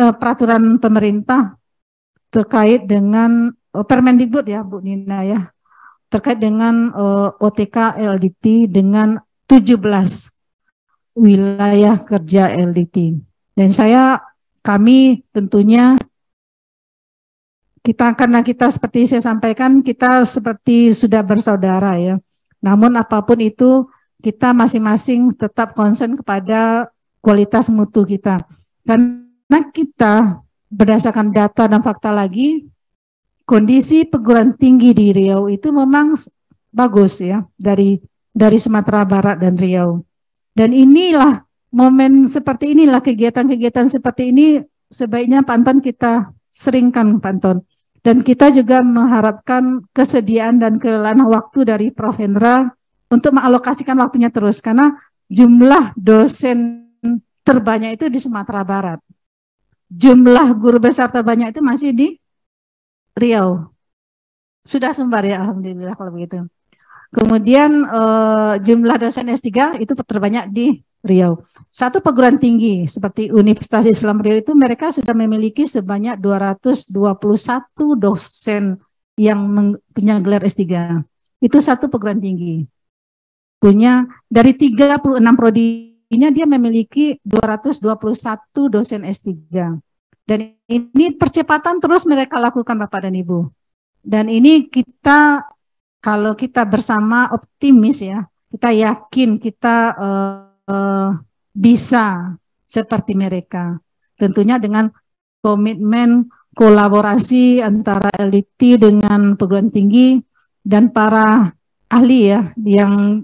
uh, peraturan pemerintah terkait dengan uh, Permendikbud ya Bu Nina ya terkait dengan uh, eh, OTK LDT dengan 17 wilayah kerja LDT. Dan saya kami tentunya kita karena kita seperti saya sampaikan kita seperti sudah bersaudara ya. Namun apapun itu kita masing-masing tetap konsen kepada kualitas mutu kita. Karena Nah kita berdasarkan data dan fakta lagi, kondisi perguruan tinggi di Riau itu memang bagus ya dari dari Sumatera Barat dan Riau. Dan inilah momen seperti inilah kegiatan-kegiatan seperti ini sebaiknya pantun kita seringkan pantun Dan kita juga mengharapkan kesediaan dan kelelahan waktu dari Prof. Hendra untuk mengalokasikan waktunya terus karena jumlah dosen terbanyak itu di Sumatera Barat jumlah guru besar terbanyak itu masih di Riau. Sudah sumbar ya, alhamdulillah kalau begitu. Kemudian eh, jumlah dosen S3 itu terbanyak di Riau. Satu perguruan tinggi seperti Universitas Islam Riau itu mereka sudah memiliki sebanyak 221 dosen yang punya gelar S3. Itu satu perguruan tinggi. Punya dari 36 prodi artinya dia memiliki 221 dosen S3. Dan ini percepatan terus mereka lakukan Bapak dan Ibu. Dan ini kita kalau kita bersama optimis ya, kita yakin kita uh, uh, bisa seperti mereka. Tentunya dengan komitmen kolaborasi antara LDT dengan perguruan tinggi dan para ahli ya yang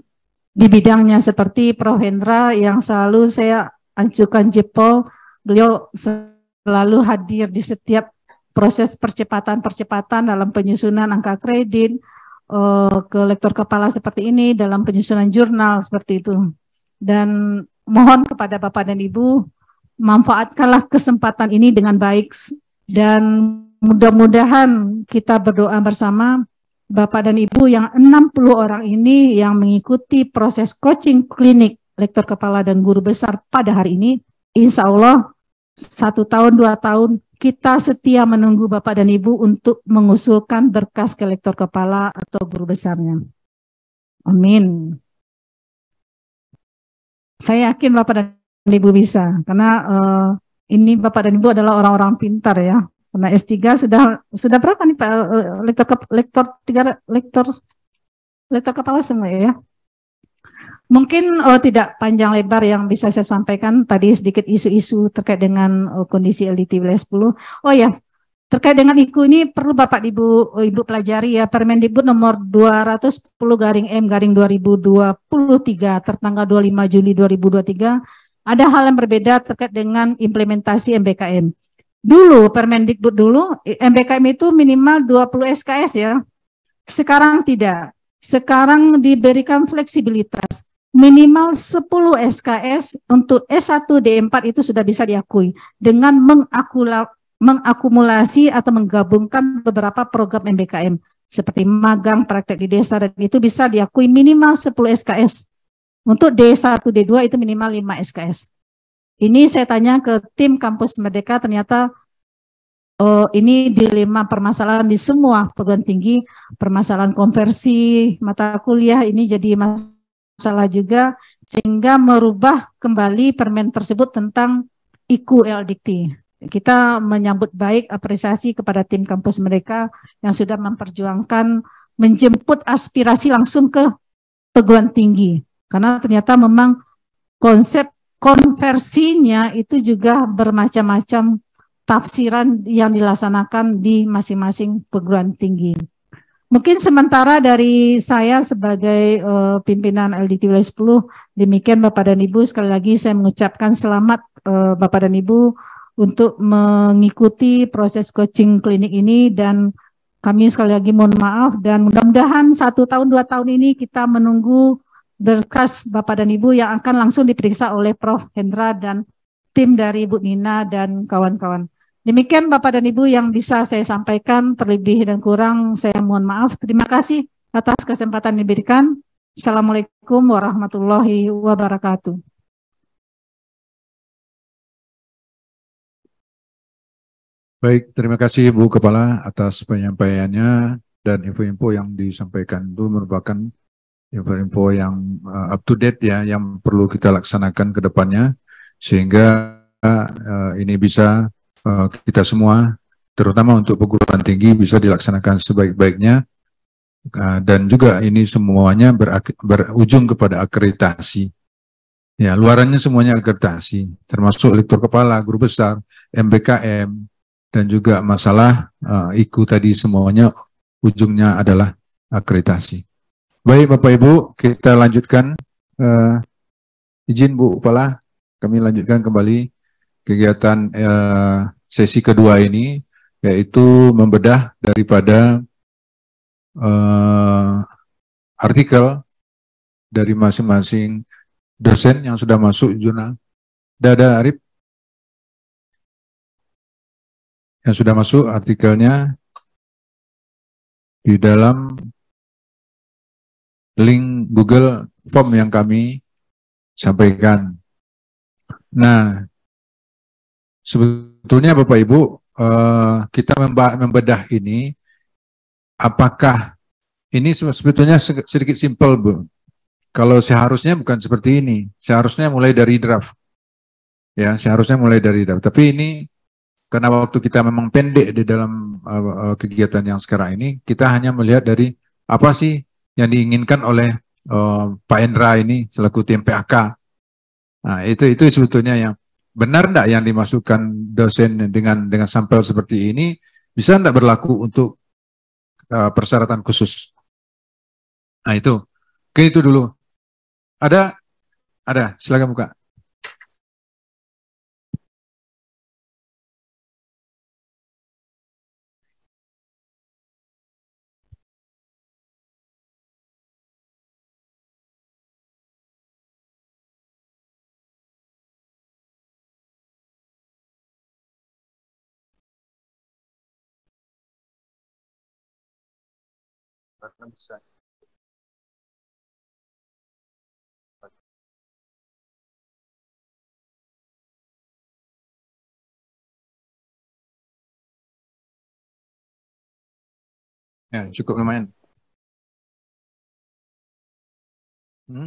di bidangnya seperti Prof. Hendra yang selalu saya ajukan jepol, beliau selalu hadir di setiap proses percepatan-percepatan dalam penyusunan angka kredit uh, ke lektor kepala seperti ini dalam penyusunan jurnal seperti itu. Dan mohon kepada Bapak dan Ibu manfaatkanlah kesempatan ini dengan baik dan mudah-mudahan kita berdoa bersama Bapak dan Ibu yang 60 orang ini yang mengikuti proses coaching klinik lektor kepala dan guru besar pada hari ini, insya Allah satu tahun, dua tahun, kita setia menunggu Bapak dan Ibu untuk mengusulkan berkas ke lektor kepala atau guru besarnya. Amin. Saya yakin Bapak dan Ibu bisa, karena uh, ini Bapak dan Ibu adalah orang-orang pintar ya, karena S3 sudah sudah berapa nih Pak eh, eh, lektor lektor tiga lektor lektor kepala semua ya. Mungkin oh, tidak panjang lebar yang bisa saya sampaikan tadi sedikit isu-isu terkait dengan oh, kondisi LDT wilayah 10. Oh ya, terkait dengan IKU ini perlu Bapak Ibu Ibu pelajari ya Permen Permendikbud nomor 210 garing M garing 2023 tertanggal 25 Juli 2023 ada hal yang berbeda terkait dengan implementasi MBKM. Dulu Permendikbud dulu MBKM itu minimal 20 SKS ya. Sekarang tidak. Sekarang diberikan fleksibilitas minimal 10 SKS untuk S1 D4 itu sudah bisa diakui dengan mengakula, mengakumulasi atau menggabungkan beberapa program MBKM seperti magang, praktek di desa dan itu bisa diakui minimal 10 SKS. Untuk D1 D2 itu minimal 5 SKS. Ini saya tanya ke tim kampus Merdeka, ternyata oh, ini dilema permasalahan di semua perguruan tinggi, permasalahan konversi mata kuliah ini jadi masalah juga, sehingga merubah kembali permen tersebut tentang IQ LDT. Kita menyambut baik apresiasi kepada tim kampus mereka yang sudah memperjuangkan menjemput aspirasi langsung ke perguruan tinggi. Karena ternyata memang konsep konversinya itu juga bermacam-macam tafsiran yang dilaksanakan di masing-masing perguruan tinggi. Mungkin sementara dari saya sebagai uh, pimpinan LDT Wilayah 10, demikian Bapak dan Ibu sekali lagi saya mengucapkan selamat uh, Bapak dan Ibu untuk mengikuti proses coaching klinik ini dan kami sekali lagi mohon maaf dan mudah-mudahan satu tahun dua tahun ini kita menunggu berkas Bapak dan Ibu yang akan langsung diperiksa oleh Prof. Hendra dan tim dari ibu Nina dan kawan-kawan. Demikian Bapak dan Ibu yang bisa saya sampaikan terlebih dan kurang saya mohon maaf. Terima kasih atas kesempatan yang diberikan. Assalamualaikum warahmatullahi wabarakatuh. Baik, terima kasih ibu Kepala atas penyampaiannya dan info-info yang disampaikan itu merupakan info-info yang uh, up to date ya yang perlu kita laksanakan ke depannya sehingga uh, ini bisa uh, kita semua terutama untuk perguruan tinggi bisa dilaksanakan sebaik-baiknya uh, dan juga ini semuanya berujung kepada akreditasi. Ya, luarannya semuanya akreditasi, termasuk lektor kepala, guru besar, MBKM dan juga masalah uh, IKU tadi semuanya ujungnya adalah akreditasi. Baik Bapak Ibu, kita lanjutkan uh, izin Bu Kepala, kami lanjutkan kembali kegiatan uh, sesi kedua ini yaitu membedah daripada uh, artikel dari masing-masing dosen yang sudah masuk jurnal. Dada Arif yang sudah masuk artikelnya di dalam link Google Form yang kami sampaikan. Nah, sebetulnya Bapak Ibu, eh, kita membedah ini, apakah ini sebetulnya sedikit simpel, Bu. Kalau seharusnya bukan seperti ini, seharusnya mulai dari draft. Ya, seharusnya mulai dari draft. Tapi ini karena waktu kita memang pendek di dalam eh, eh, kegiatan yang sekarang ini, kita hanya melihat dari apa sih yang diinginkan oleh uh, Pak Endra ini selaku tim PAK. Nah, itu itu sebetulnya yang benar tidak yang dimasukkan dosen dengan dengan sampel seperti ini bisa tidak berlaku untuk uh, persyaratan khusus. Nah itu, oke itu dulu. Ada, ada, silakan buka. Não Ya, cukup lumayan. Hmm?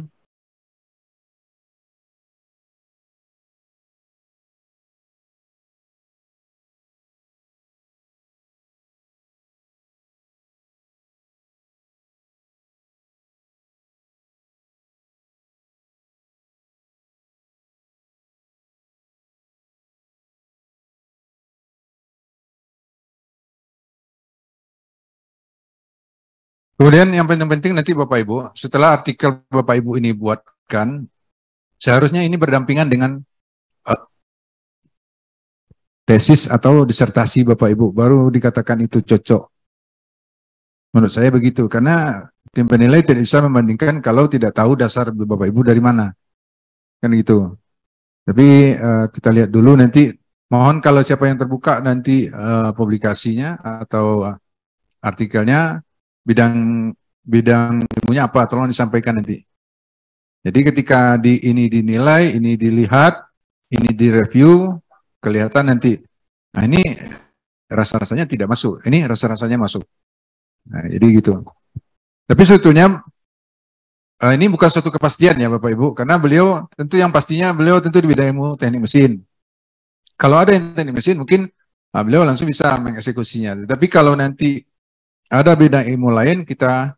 Kemudian yang penting penting nanti Bapak Ibu, setelah artikel Bapak Ibu ini buatkan, seharusnya ini berdampingan dengan uh, tesis atau disertasi Bapak Ibu, baru dikatakan itu cocok. Menurut saya begitu, karena tim penilai tidak bisa membandingkan kalau tidak tahu dasar Bapak Ibu dari mana. Kan gitu. Tapi uh, kita lihat dulu nanti, mohon kalau siapa yang terbuka nanti uh, publikasinya atau artikelnya, bidang bidang ilmunya apa tolong disampaikan nanti. Jadi ketika di ini dinilai, ini dilihat, ini direview, kelihatan nanti. Nah ini rasa-rasanya tidak masuk, ini rasa-rasanya masuk. Nah, jadi gitu. Tapi sebetulnya eh, ini bukan suatu kepastian ya Bapak Ibu, karena beliau tentu yang pastinya beliau tentu di bidang ilmu teknik mesin. Kalau ada yang teknik mesin mungkin ah, beliau langsung bisa mengeksekusinya. Tapi kalau nanti ada bidang ilmu lain kita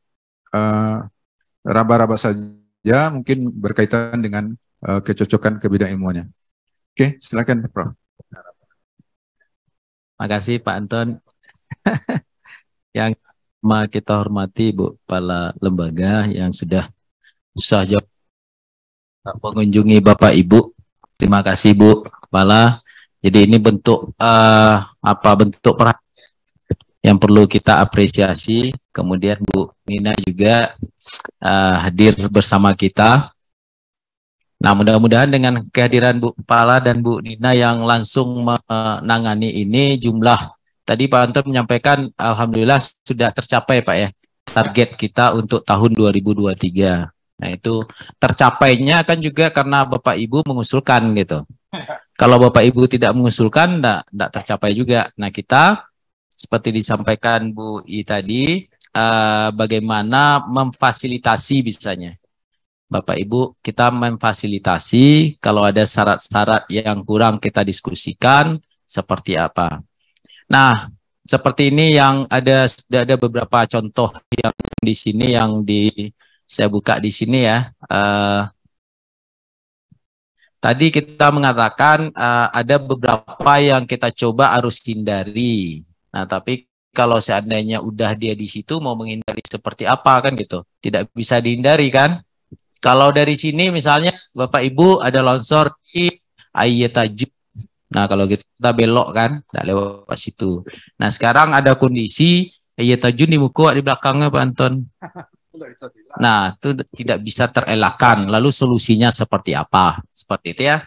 eh, raba-raba uh, saja, mungkin berkaitan dengan uh, kecocokan ke bidang ilmunya. Oke, okay, silakan, Prof. Terima kasih Pak Anton. yang kita hormati Bu Kepala Lembaga yang sudah usah jauh mengunjungi Bapak Ibu. Terima kasih Bu Kepala. Jadi ini bentuk uh, apa bentuk perhatian yang perlu kita apresiasi. Kemudian Bu Nina juga uh, hadir bersama kita. Nah, mudah-mudahan dengan kehadiran Bu Pala dan Bu Nina yang langsung menangani ini jumlah tadi Pak Anton menyampaikan alhamdulillah sudah tercapai Pak ya target kita untuk tahun 2023. Nah, itu tercapainya kan juga karena Bapak Ibu mengusulkan gitu. Kalau Bapak Ibu tidak mengusulkan, tidak tercapai juga. Nah, kita seperti disampaikan Bu I tadi, uh, bagaimana memfasilitasi bisanya. Bapak Ibu, kita memfasilitasi kalau ada syarat-syarat yang kurang kita diskusikan seperti apa. Nah, seperti ini yang ada sudah ada beberapa contoh yang di sini yang di saya buka di sini ya. Uh, tadi kita mengatakan uh, ada beberapa yang kita coba harus hindari. Nah, tapi kalau seandainya udah dia di situ mau menghindari seperti apa kan gitu. Tidak bisa dihindari kan? Kalau dari sini misalnya Bapak Ibu ada longsor di ayetaju Nah, kalau gitu kita belok kan, tidak lewat situ. Nah, sekarang ada kondisi ayetaju di muka di belakangnya Pak Anton. Nah, itu tidak bisa terelakkan. Lalu solusinya seperti apa? Seperti itu ya.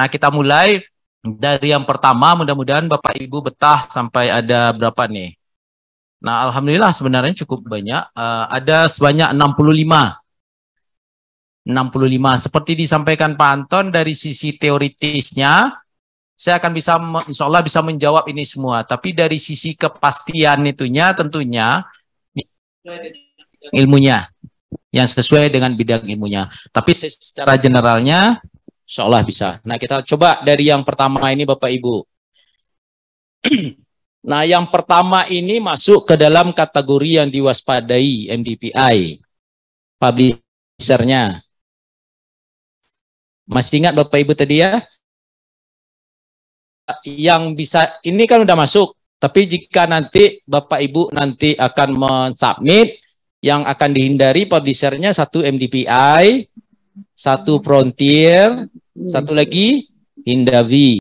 Nah, kita mulai dari yang pertama mudah-mudahan Bapak Ibu betah sampai ada berapa nih? Nah, alhamdulillah sebenarnya cukup banyak. Uh, ada sebanyak 65. 65. Seperti disampaikan Pak Anton dari sisi teoritisnya, saya akan bisa insya Allah bisa menjawab ini semua. Tapi dari sisi kepastian itunya tentunya ilmunya yang sesuai dengan bidang ilmunya. Tapi secara generalnya Seolah bisa. Nah, kita coba dari yang pertama ini Bapak Ibu. nah, yang pertama ini masuk ke dalam kategori yang diwaspadai MDPI. Publishernya. Masih ingat Bapak Ibu tadi ya? Yang bisa, ini kan udah masuk. Tapi jika nanti Bapak Ibu nanti akan mensubmit, yang akan dihindari publishernya satu MDPI, satu frontier, satu lagi Hindavi.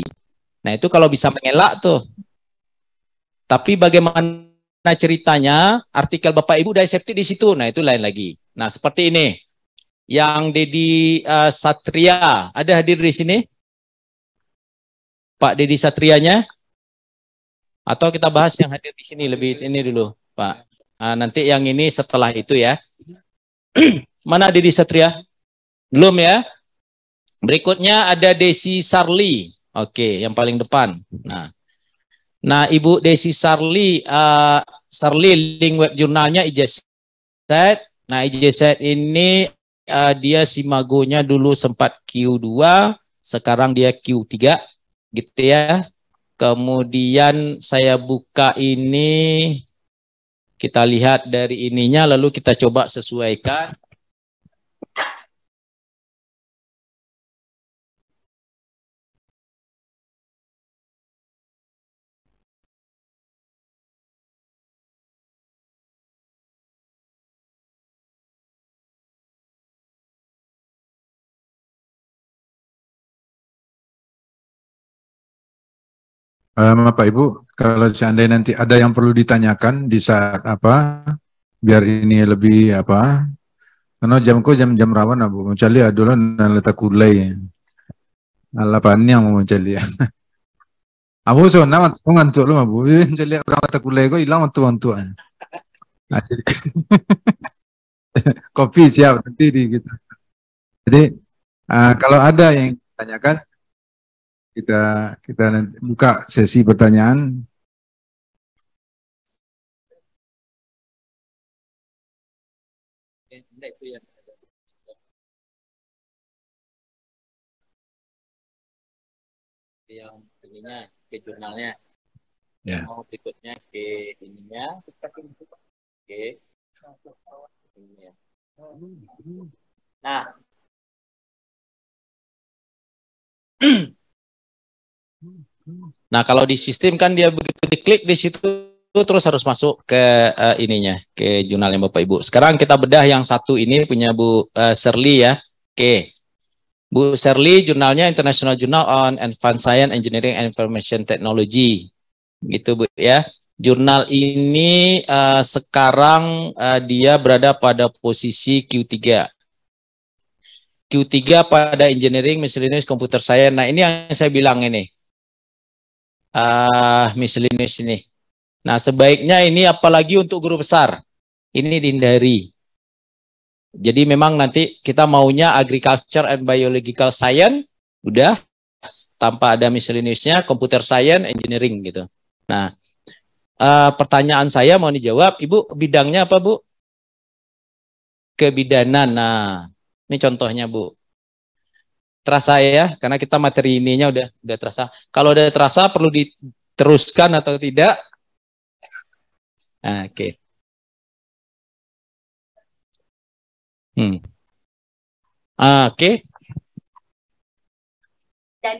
Nah, itu kalau bisa mengelak tuh. Tapi bagaimana ceritanya artikel Bapak Ibu dari safety di situ. Nah, itu lain lagi. Nah, seperti ini. Yang Dedi uh, Satria ada hadir di sini? Pak Dedi Satrianya? Atau kita bahas yang hadir di sini lebih ini dulu, Pak. Nah, nanti yang ini setelah itu ya. Mana Dedi Satria? Belum ya? Berikutnya ada Desi Sarli. Oke, yang paling depan. Nah, nah Ibu Desi Sarli, uh, Sarli link web jurnalnya IJZ. Nah, IJZ ini uh, dia simagonya dulu sempat Q2, sekarang dia Q3 gitu ya. Kemudian saya buka ini, kita lihat dari ininya, lalu kita coba sesuaikan. Um, Pak Ibu, kalau seandainya nanti ada yang perlu ditanyakan di saat apa, biar ini lebih apa, karena jamku jam-jam rawan abu mencari adalah nalata kulai, alapan yang mau mencari. Nah, nah, abu so nama tu ngantuk bu. abu, mencari orang lata kulai kau hilang waktu tuan. Nah, kopi siap nanti di kita. Jadi uh, kalau ada yang tanyakan kita kita nanti buka sesi pertanyaan. yang ininya ke jurnalnya ya. mau berikutnya ke ininya oke okay. nah Nah, kalau di sistem kan dia begitu diklik di situ terus harus masuk ke uh, ininya, ke jurnal yang Bapak Ibu. Sekarang kita bedah yang satu ini punya Bu uh, eh, Serli ya. Oke. Bu Serli jurnalnya International Journal on Advanced Science Engineering and Information Technology. Gitu Bu ya. Jurnal ini uh, sekarang uh, dia berada pada posisi Q3. Q3 pada engineering miscellaneous computer science. Nah, ini yang saya bilang ini uh, ah, miscellaneous ini. Nah, sebaiknya ini apalagi untuk guru besar. Ini dihindari. Jadi memang nanti kita maunya agriculture and biological science udah tanpa ada miscellaneous-nya, computer science engineering gitu. Nah, uh, pertanyaan saya mau dijawab, Ibu bidangnya apa, Bu? Kebidanan. Nah, ini contohnya, Bu terasa ya karena kita materi ininya udah udah terasa. Kalau udah terasa perlu diteruskan atau tidak? Nah, oke. Okay. Hmm. Ah, oke. Okay. Dan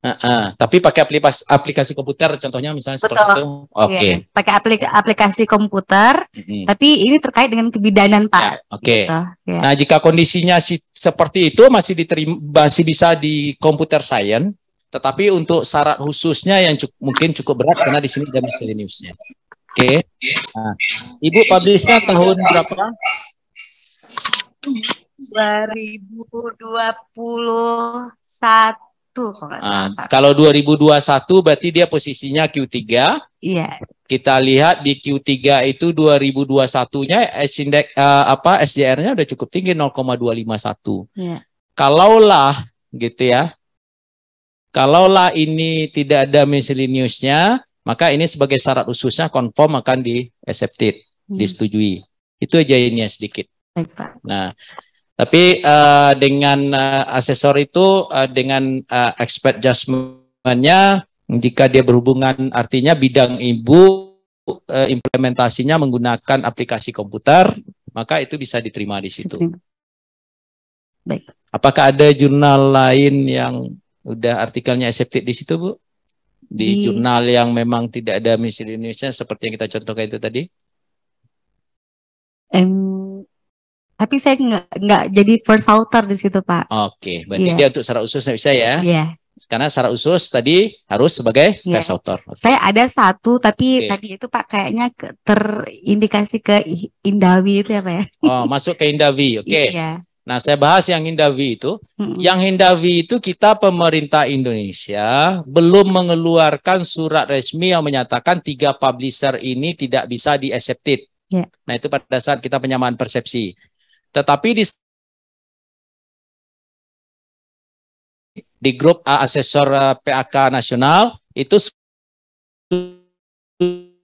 Uh, uh, tapi pakai aplikasi aplikasi komputer contohnya misalnya Betul. seperti itu. Oke. Okay. Ya, Pakai aplik aplikasi komputer, mm-hmm. tapi ini terkait dengan kebidanan, Pak. Ya, Oke. Okay. Gitu. Ya. Nah, jika kondisinya si, seperti itu masih diterima masih bisa di komputer science, tetapi untuk syarat khususnya yang cukup, mungkin cukup berat karena di sini ada miscellaneous Oke. Okay. Nah, Ibu publisnya tahun berapa? 2021 kalau ah, salah. Uh, kalau 2021 berarti dia posisinya Q3. Iya. Kita lihat di Q3 itu 2021-nya S index uh, apa SDR-nya udah cukup tinggi 0,251. Iya. Kalaulah gitu ya. Kalaulah ini tidak ada miscellaneous-nya, maka ini sebagai syarat khususnya konform akan di accepted, hmm. Iya. disetujui. Itu aja ini ya, sedikit. Baik, Pak. Nah, tapi uh, dengan uh, asesor itu uh, dengan uh, expert adjustment-nya jika dia berhubungan artinya bidang ibu uh, implementasinya menggunakan aplikasi komputer, maka itu bisa diterima di situ. Baik. Apakah ada jurnal lain yang udah artikelnya accepted di situ, Bu? Di, di jurnal yang memang tidak ada misi di Indonesia seperti yang kita contohkan itu tadi? tapi saya nggak nggak jadi first outer di situ pak. Oke, okay, berarti yeah. dia untuk secara usus nggak ya, bisa ya? Iya. Yeah. Karena secara usus tadi harus sebagai yeah. first outer. Okay. Saya ada satu tapi okay. tadi itu pak kayaknya terindikasi ke Indawi itu ya pak ya? Oh masuk ke Indawi, oke. Okay. Iya. Yeah. Nah saya bahas yang Hindawi itu. Mm -hmm. Yang Hindawi itu kita pemerintah Indonesia belum mengeluarkan surat resmi yang menyatakan tiga publisher ini tidak bisa di accepted. Yeah. Nah itu pada saat kita penyamaan persepsi. Tetapi di di grup A asesor eh, PAK nasional itu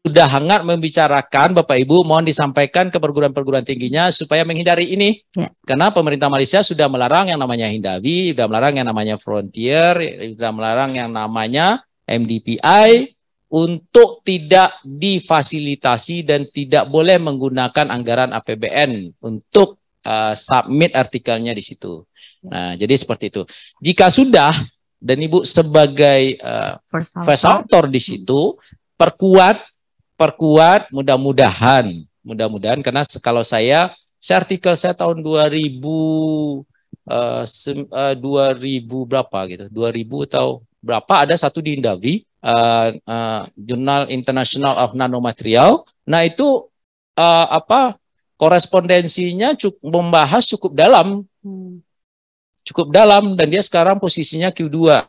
sudah hangat membicarakan Bapak Ibu mohon disampaikan ke perguruan-perguruan tingginya supaya menghindari ini. Ya. Karena pemerintah Malaysia sudah melarang yang namanya Hindawi, sudah melarang yang namanya Frontier, sudah melarang yang namanya MDPI untuk tidak difasilitasi dan tidak boleh menggunakan anggaran APBN untuk Eh, submit artikelnya di situ. Ya. Nah, jadi seperti itu. Jika sudah dan Ibu sebagai uh, first, di situ perkuat perkuat mudah-mudahan mudah-mudahan karena kalau saya saya artikel saya tahun 2000 uh, se, uh, 2000 berapa gitu 2000 atau berapa ada satu di Indavi uh, uh, Jurnal International of Nanomaterial nah itu uh, apa korespondensinya cukup membahas cukup dalam. Hmm. Cukup dalam dan dia sekarang posisinya Q2.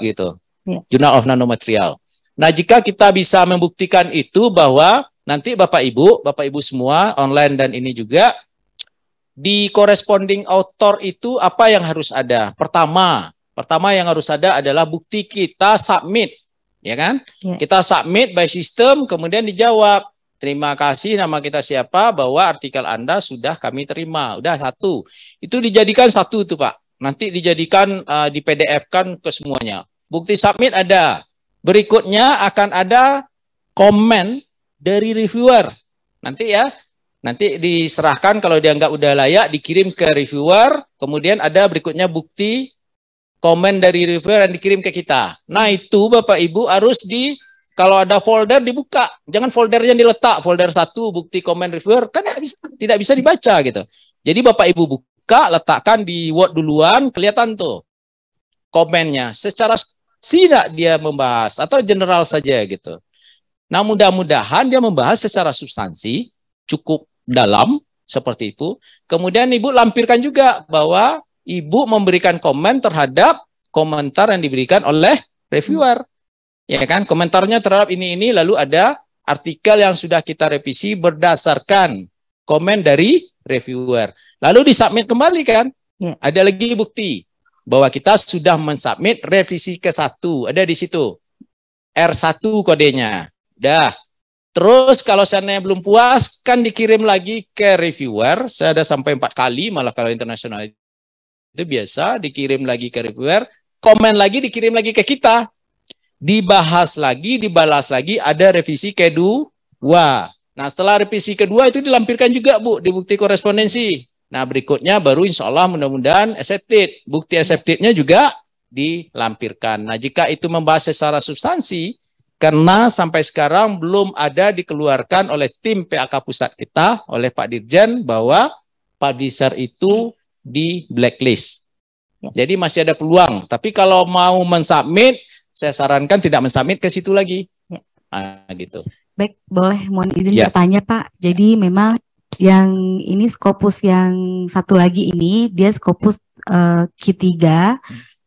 Gitu. Yeah. Journal of Nanomaterial. Nah, jika kita bisa membuktikan itu bahwa nanti Bapak Ibu, Bapak Ibu semua online dan ini juga di corresponding author itu apa yang harus ada? Pertama, pertama yang harus ada adalah bukti kita submit, ya kan? Yeah. Kita submit by system kemudian dijawab Terima kasih nama kita siapa bahwa artikel Anda sudah kami terima. Udah satu. Itu dijadikan satu itu Pak. Nanti dijadikan uh, di PDF kan ke semuanya. Bukti submit ada. Berikutnya akan ada komen dari reviewer. Nanti ya, nanti diserahkan kalau dianggap udah layak dikirim ke reviewer, kemudian ada berikutnya bukti komen dari reviewer yang dikirim ke kita. Nah, itu Bapak Ibu harus di kalau ada folder dibuka, jangan foldernya diletak, folder satu bukti komen reviewer kan tidak bisa, tidak bisa dibaca gitu. Jadi Bapak Ibu buka, letakkan di Word duluan, kelihatan tuh komennya. Secara tidak dia membahas atau general saja gitu. Nah mudah-mudahan dia membahas secara substansi cukup dalam seperti itu. Kemudian Ibu lampirkan juga bahwa Ibu memberikan komen terhadap komentar yang diberikan oleh reviewer ya kan komentarnya terhadap ini ini lalu ada artikel yang sudah kita revisi berdasarkan komen dari reviewer lalu disubmit kembali kan ya. ada lagi bukti bahwa kita sudah mensubmit revisi ke satu ada di situ R1 kodenya dah Terus kalau seandainya belum puas kan dikirim lagi ke reviewer. Saya ada sampai empat kali malah kalau internasional itu biasa dikirim lagi ke reviewer, komen lagi dikirim lagi ke kita dibahas lagi, dibalas lagi, ada revisi kedua. Nah, setelah revisi kedua itu dilampirkan juga, Bu, di bukti korespondensi. Nah, berikutnya baru insya Allah mudah-mudahan accepted. Bukti acceptednya juga dilampirkan. Nah, jika itu membahas secara substansi, karena sampai sekarang belum ada dikeluarkan oleh tim PAK pusat kita, oleh Pak Dirjen, bahwa Pak Dizar itu di blacklist. Ya. Jadi masih ada peluang. Tapi kalau mau mensubmit, saya sarankan tidak mensubmit ke situ lagi. Ya. Nah, gitu. Baik, boleh mohon izin ya. bertanya Pak. Jadi ya. memang yang ini skopus yang satu lagi ini dia skopus uh, eh, Q3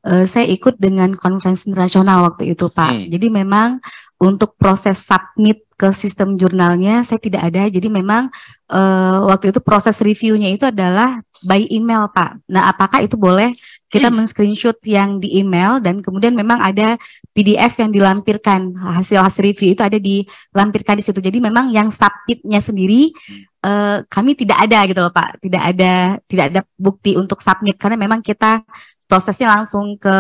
uh, saya ikut dengan konferensi internasional waktu itu Pak. Hmm. Jadi memang untuk proses submit ke sistem jurnalnya saya tidak ada. Jadi memang uh, waktu itu proses reviewnya itu adalah by email Pak. Nah apakah itu boleh kita hmm. men-screenshot yang di email dan kemudian memang ada PDF yang dilampirkan hasil hasil review itu ada dilampirkan di situ. Jadi memang yang submitnya sendiri uh, kami tidak ada gitu loh Pak. Tidak ada tidak ada bukti untuk submit karena memang kita prosesnya langsung ke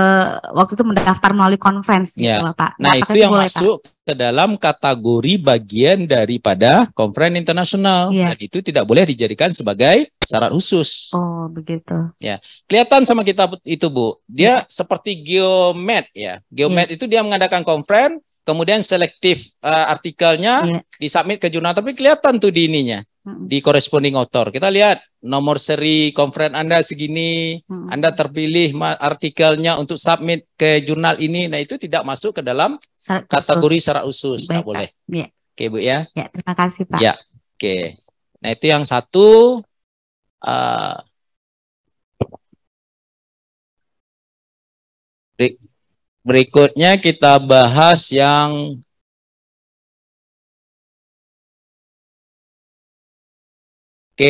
waktu itu mendaftar melalui conference gitu yeah. Pak. Nah, nah itu, yang boleh, masuk Pak? ke dalam kategori bagian daripada conference internasional yeah. dan itu tidak boleh dijadikan sebagai syarat khusus. Oh, begitu. Ya. Kelihatan sama kita itu Bu. Dia yeah. seperti geomet ya. Geomet yeah. itu dia mengadakan conference kemudian selektif uh, artikelnya yeah. disubmit ke jurnal tapi kelihatan tuh di ininya di corresponding author. Kita lihat nomor seri konferen Anda segini, Anda terpilih artikelnya untuk submit ke jurnal ini. Nah, itu tidak masuk ke dalam syarat kategori usus. syarat usus, Tidak boleh. Ya. Oke, Bu ya. Ya, terima kasih, Pak. Ya. Oke. Nah, itu yang satu uh, berikutnya kita bahas yang Oke,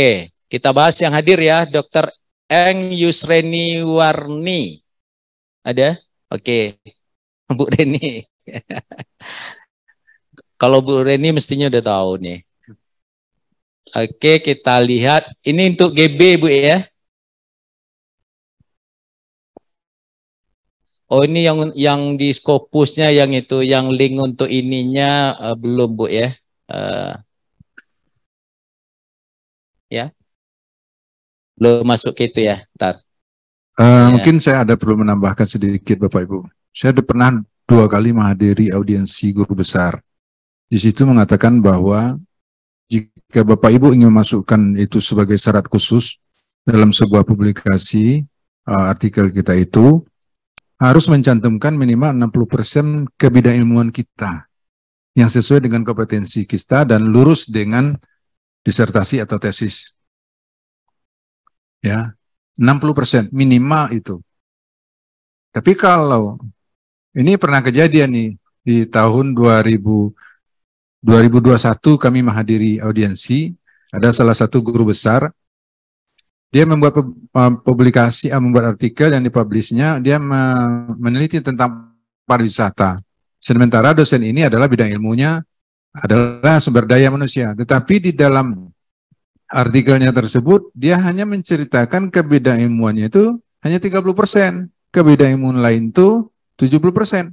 kita bahas yang hadir ya, Dr. Eng Yusreni Warni. Ada? Oke, Bu Reni. Kalau Bu Reni mestinya udah tahu nih. Oke, kita lihat. Ini untuk GB, Bu ya. Oh, ini yang yang di skopusnya yang itu, yang link untuk ininya uh, belum, Bu ya. Uh, ya lo masuk ke itu ya tar uh, ya. mungkin saya ada perlu menambahkan sedikit bapak ibu saya pernah dua kali menghadiri audiensi guru besar di situ mengatakan bahwa jika bapak ibu ingin memasukkan itu sebagai syarat khusus dalam sebuah publikasi uh, artikel kita itu harus mencantumkan minimal 60% ke bidang ilmuwan kita yang sesuai dengan kompetensi kita dan lurus dengan disertasi atau tesis. Ya, 60% minimal itu. Tapi kalau ini pernah kejadian nih di tahun 2000 2021 kami menghadiri audiensi ada salah satu guru besar dia membuat eh, publikasi eh, membuat artikel yang dipublishnya dia meneliti tentang pariwisata. Sementara dosen ini adalah bidang ilmunya adalah sumber daya manusia. Tetapi di dalam artikelnya tersebut, dia hanya menceritakan kebeda ilmuannya itu hanya 30%. Kebeda ilmuwan lain itu 70%.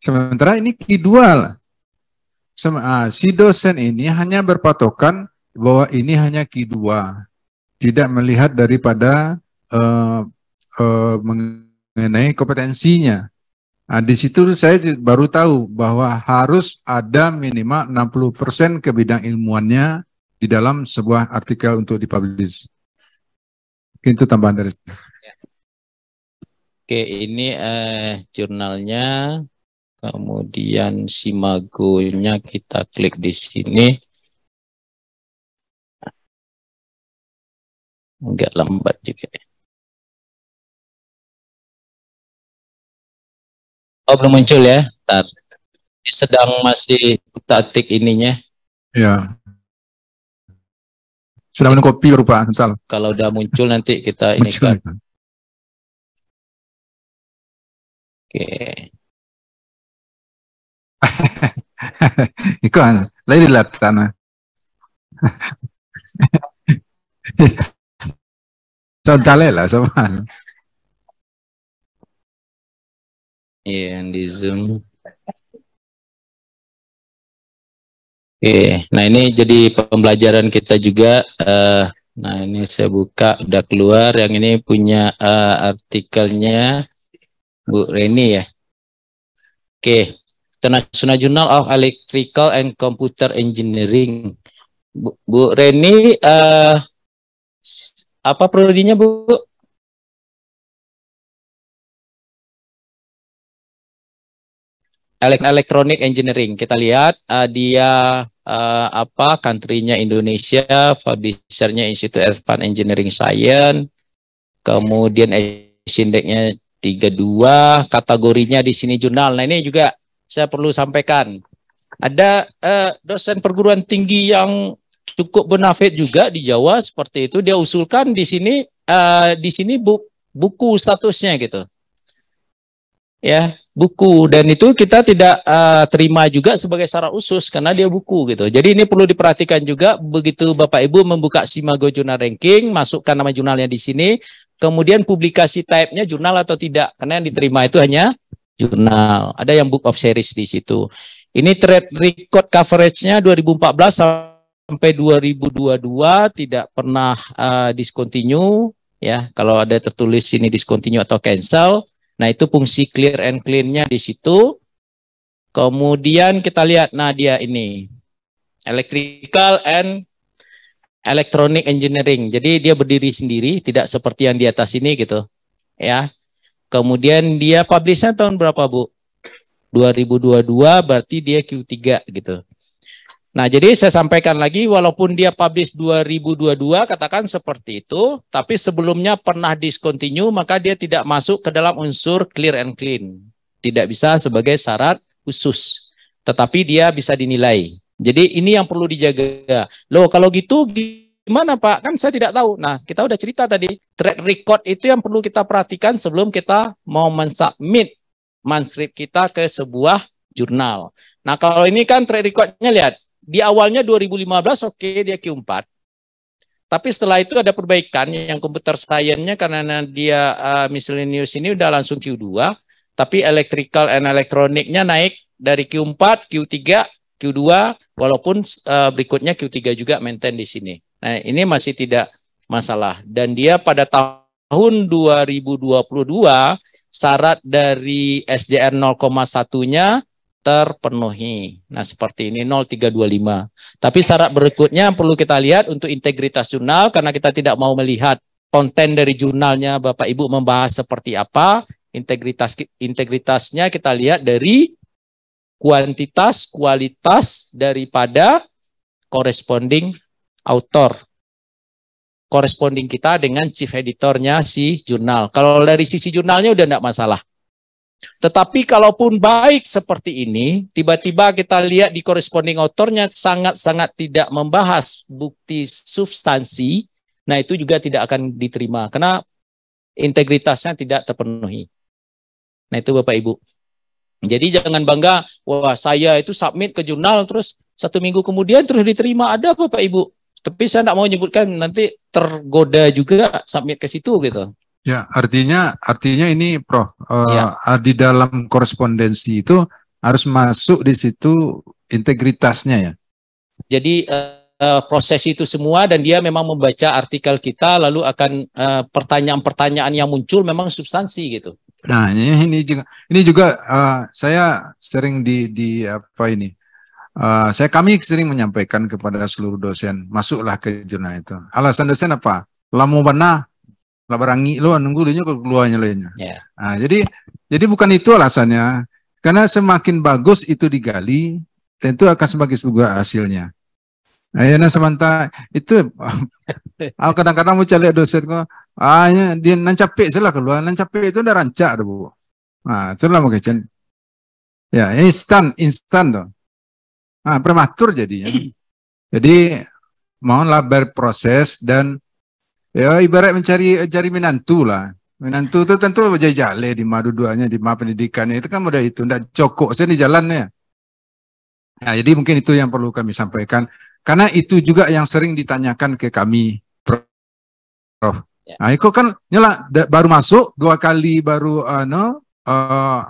Sementara ini Q2. Sama, ah, si dosen ini hanya berpatokan bahwa ini hanya Q2. Tidak melihat daripada uh, uh, mengenai kompetensinya. Nah, di situ saya baru tahu bahwa harus ada minimal 60% ke bidang ilmuannya di dalam sebuah artikel untuk dipublish. Mungkin itu tambahan dari saya. Ya. Oke, ini eh, jurnalnya, kemudian simagonya kita klik di sini. Enggak lambat juga ya. Oh belum muncul ya. Ntar. Sedang masih taktik ininya. Ya. Sudah minum kopi baru Pak Kalau udah muncul nanti kita ini muncul, kan. Oke. Okay. Iko lain dilihat tanah. Contohnya lah, sobat. Iya, yang di Zoom. Oke, nah ini jadi pembelajaran kita juga. Uh, nah ini saya buka, udah keluar. Yang ini punya uh, artikelnya Bu Reni ya. Oke, International Journal of Electrical and Computer Engineering. Bu, Bu Reni, uh, apa prodinya Bu? Elektronik Engineering. Kita lihat uh, dia uh, apa countrynya Indonesia, publisher-nya Institute Advanced Engineering Science. Kemudian indeksnya 32, kategorinya di sini jurnal. Nah, ini juga saya perlu sampaikan. Ada uh, dosen perguruan tinggi yang cukup bernafit juga di Jawa seperti itu dia usulkan di sini uh, di sini bu buku statusnya gitu ya buku dan itu kita tidak uh, terima juga sebagai secara usus karena dia buku gitu. Jadi ini perlu diperhatikan juga begitu Bapak Ibu membuka Simago Jurnal Ranking, masukkan nama jurnalnya di sini, kemudian publikasi type-nya jurnal atau tidak karena yang diterima itu hanya jurnal. Ada yang book of series di situ. Ini trade record coverage-nya 2014 sampai 2022 tidak pernah uh, discontinue ya. Kalau ada tertulis ini discontinue atau cancel Nah, itu fungsi clear and clean-nya di situ. Kemudian kita lihat, nah dia ini. Electrical and Electronic Engineering. Jadi dia berdiri sendiri, tidak seperti yang di atas ini gitu. Ya. Kemudian dia publishnya tahun berapa, Bu? 2022 berarti dia Q3 gitu. Nah, jadi saya sampaikan lagi, walaupun dia publish 2022, katakan seperti itu, tapi sebelumnya pernah discontinue, maka dia tidak masuk ke dalam unsur clear and clean. Tidak bisa sebagai syarat khusus, tetapi dia bisa dinilai. Jadi ini yang perlu dijaga. Loh, kalau gitu gimana Pak? Kan saya tidak tahu. Nah, kita udah cerita tadi, track record itu yang perlu kita perhatikan sebelum kita mau mensubmit manuskrip kita ke sebuah jurnal. Nah, kalau ini kan track recordnya lihat, di awalnya 2015 oke okay, dia Q4. Tapi setelah itu ada perbaikan yang komputer science karena dia uh, miscellaneous ini udah langsung Q2, tapi electrical and elektroniknya naik dari Q4, Q3, Q2 walaupun uh, berikutnya Q3 juga maintain di sini. Nah, ini masih tidak masalah dan dia pada tahun 2022 syarat dari SJR 0,1-nya terpenuhi. Nah, seperti ini 0325. Tapi syarat berikutnya perlu kita lihat untuk integritas jurnal karena kita tidak mau melihat konten dari jurnalnya Bapak Ibu membahas seperti apa, integritas integritasnya kita lihat dari kuantitas, kualitas daripada corresponding author. Corresponding kita dengan chief editornya si jurnal. Kalau dari sisi jurnalnya udah tidak masalah. Tetapi kalaupun baik seperti ini, tiba-tiba kita lihat di corresponding authornya sangat-sangat tidak membahas bukti substansi, nah itu juga tidak akan diterima karena integritasnya tidak terpenuhi. Nah itu Bapak Ibu. Jadi jangan bangga, wah saya itu submit ke jurnal terus satu minggu kemudian terus diterima ada Bapak Ibu. Tapi saya tidak mau menyebutkan nanti tergoda juga submit ke situ gitu. Ya, artinya artinya ini Prof, eh, ya. di dalam korespondensi itu harus masuk di situ integritasnya ya. Jadi uh, uh, proses itu semua dan dia memang membaca artikel kita lalu akan pertanyaan-pertanyaan uh, yang muncul memang substansi gitu. Nah, ini juga ini juga uh, saya sering di di apa ini Uh, saya kami sering menyampaikan kepada seluruh dosen masuklah ke jurnal itu. Alasan dosen apa? Lamu benar lah barangi lu nunggu ke keluarnya lainnya. Nah, jadi jadi bukan itu alasannya. Karena semakin bagus itu digali, tentu akan semakin juga hasilnya. Nah, ya, nah sementara itu aku kadang-kadang mau cari dosen kok, ah ya, dia nan capek salah keluar, nan itu udah rancak bu. Nah, itulah makanya. Ya, instan, instan tuh. Nah, prematur jadinya. Jadi mohonlah berproses dan Ya ibarat mencari jari menantu lah. Menantu itu tentu jale di madu duanya di ma pendidikannya itu kan mudah itu tidak cocok saya di jalannya. Nah, jadi mungkin itu yang perlu kami sampaikan karena itu juga yang sering ditanyakan ke kami Prof. Ya. Nah, itu kan nyala baru masuk dua kali baru uh, no, uh, eh,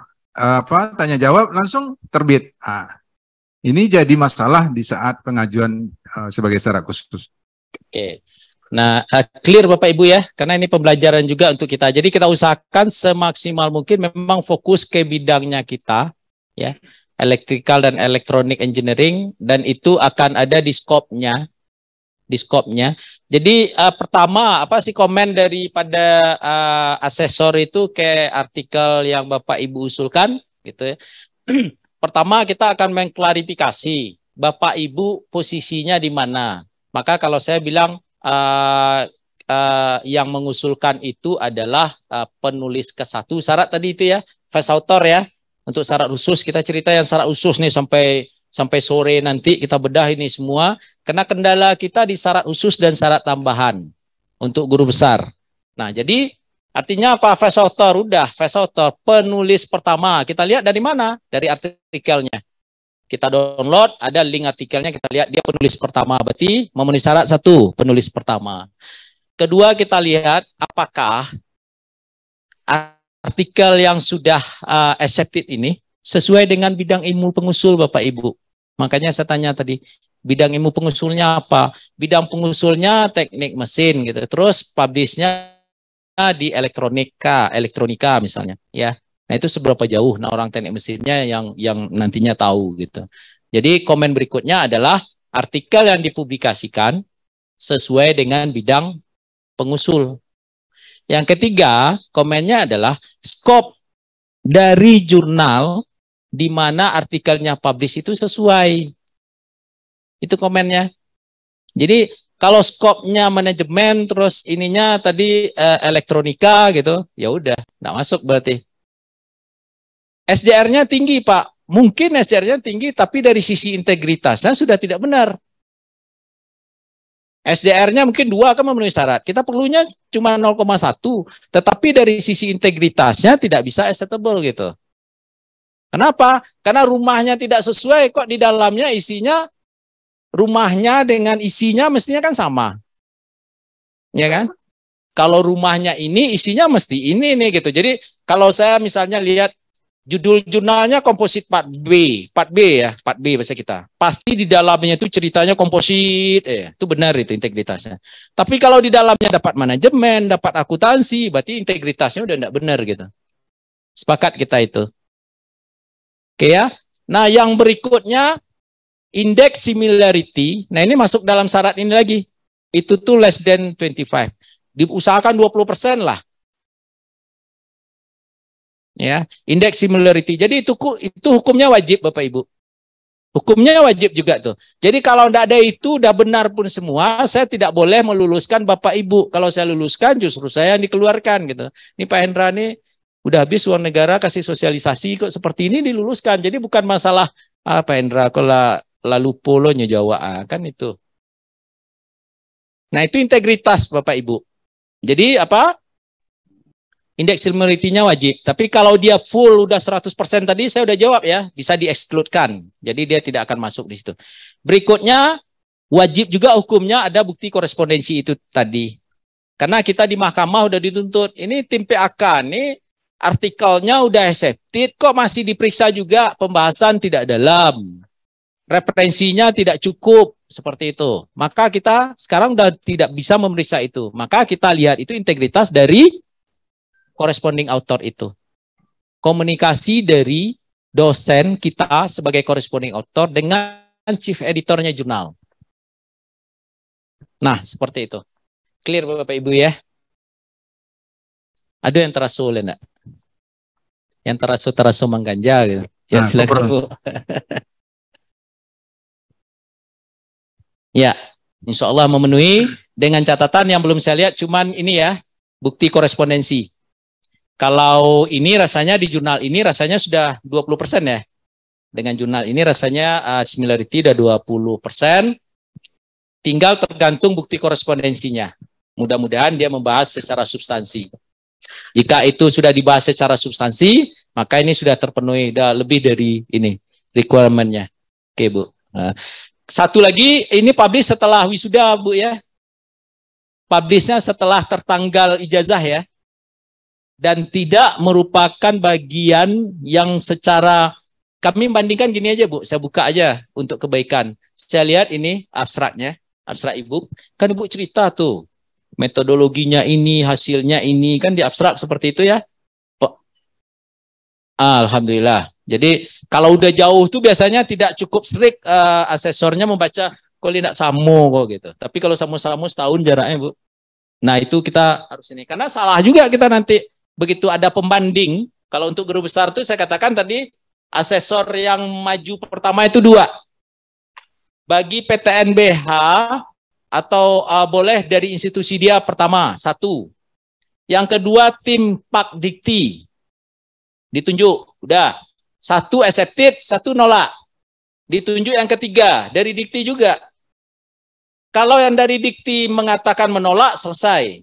eh, apa tanya jawab langsung terbit. Nah, ini jadi masalah di saat pengajuan uh, sebagai syarat khusus. Oke. Okay. Nah, uh, clear Bapak Ibu ya, karena ini pembelajaran juga untuk kita. Jadi kita usahakan semaksimal mungkin memang fokus ke bidangnya kita, ya, electrical dan electronic engineering, dan itu akan ada di skopnya di skopnya Jadi uh, pertama apa sih komen daripada uh, asesor itu ke artikel yang Bapak Ibu usulkan, gitu ya. pertama kita akan mengklarifikasi Bapak Ibu posisinya di mana. Maka kalau saya bilang uh, uh, yang mengusulkan itu adalah uh, penulis ke satu syarat tadi itu ya face author ya untuk syarat khusus kita cerita yang syarat khusus nih sampai sampai sore nanti kita bedah ini semua karena kendala kita di syarat khusus dan syarat tambahan untuk guru besar. Nah, jadi Artinya apa? face author, udah. face author, penulis pertama. Kita lihat dari mana? Dari artikelnya kita download, ada link artikelnya kita lihat dia penulis pertama, berarti memenuhi syarat satu, penulis pertama. Kedua kita lihat apakah artikel yang sudah uh, accepted ini sesuai dengan bidang ilmu pengusul Bapak Ibu. Makanya saya tanya tadi, bidang ilmu pengusulnya apa? Bidang pengusulnya teknik mesin gitu. Terus publishnya di elektronika, elektronika misalnya, ya. Nah itu seberapa jauh? Nah orang teknik mesinnya yang yang nantinya tahu gitu. Jadi komen berikutnya adalah artikel yang dipublikasikan sesuai dengan bidang pengusul. Yang ketiga komennya adalah skop dari jurnal di mana artikelnya publish itu sesuai. Itu komennya. Jadi kalau skopnya manajemen terus ininya tadi eh, elektronika gitu, ya udah, nggak masuk berarti SDR-nya tinggi, Pak. Mungkin SDR-nya tinggi, tapi dari sisi integritasnya sudah tidak benar. SDR-nya mungkin dua akan memenuhi syarat. Kita perlunya cuma 0,1, tetapi dari sisi integritasnya tidak bisa acceptable gitu. Kenapa? Karena rumahnya tidak sesuai kok di dalamnya isinya rumahnya dengan isinya mestinya kan sama. Ya kan? Kalau rumahnya ini isinya mesti ini nih gitu. Jadi kalau saya misalnya lihat Judul jurnalnya komposit part B, part B ya, part B bahasa kita. Pasti di dalamnya itu ceritanya komposit, eh, itu benar itu integritasnya. Tapi kalau di dalamnya dapat manajemen, dapat akuntansi, berarti integritasnya udah tidak benar gitu. Sepakat kita itu. Oke ya. Nah yang berikutnya indeks similarity. Nah ini masuk dalam syarat ini lagi. Itu tuh less than 25. Diusahakan 20% lah ya indeks similarity jadi itu itu hukumnya wajib bapak ibu hukumnya wajib juga tuh jadi kalau tidak ada itu udah benar pun semua saya tidak boleh meluluskan bapak ibu kalau saya luluskan justru saya yang dikeluarkan gitu ini pak Hendra ini udah habis uang negara kasih sosialisasi kok seperti ini diluluskan jadi bukan masalah ah, pak Hendra kalau lalu polonya Jawa ah, kan itu nah itu integritas bapak ibu jadi apa indeks similarity-nya wajib. Tapi kalau dia full udah 100% tadi saya udah jawab ya, bisa diekskludkan. Jadi dia tidak akan masuk di situ. Berikutnya wajib juga hukumnya ada bukti korespondensi itu tadi. Karena kita di mahkamah udah dituntut, ini tim PAK ini artikelnya udah accepted kok masih diperiksa juga pembahasan tidak dalam. Referensinya tidak cukup seperti itu. Maka kita sekarang udah tidak bisa memeriksa itu. Maka kita lihat itu integritas dari corresponding author itu. Komunikasi dari dosen kita sebagai corresponding author dengan chief editornya jurnal. Nah, seperti itu. Clear Bapak Ibu ya? Ada yang terasa ya enggak? Yang terasa terasul mengganja gitu. Ya, nah, silakan Bu. ya, insya Allah memenuhi dengan catatan yang belum saya lihat cuman ini ya, bukti korespondensi. Kalau ini rasanya di jurnal ini rasanya sudah 20% ya. Dengan jurnal ini rasanya uh, similarity sudah 20%. Tinggal tergantung bukti korespondensinya. Mudah-mudahan dia membahas secara substansi. Jika itu sudah dibahas secara substansi, maka ini sudah terpenuhi sudah lebih dari ini requirementnya. Oke, Bu. Nah, satu lagi ini publish setelah wisuda, Bu ya. Publishnya setelah tertanggal ijazah ya dan tidak merupakan bagian yang secara kami bandingkan gini aja Bu, saya buka aja untuk kebaikan. Saya lihat ini abstraknya, abstrak ibu. Kan Ibu cerita tuh metodologinya ini, hasilnya ini kan di abstrak seperti itu ya. Oh. Alhamdulillah. Jadi kalau udah jauh tuh biasanya tidak cukup strict uh, asesornya membaca kalau tidak samu kok gitu. Tapi kalau samu-samu setahun jaraknya Bu. Nah itu kita harus ini. Karena salah juga kita nanti begitu ada pembanding, kalau untuk guru besar itu saya katakan tadi asesor yang maju pertama itu dua. Bagi PTNBH atau uh, boleh dari institusi dia pertama satu. Yang kedua tim Pak Dikti ditunjuk udah satu accepted satu nolak ditunjuk yang ketiga dari Dikti juga. Kalau yang dari Dikti mengatakan menolak selesai.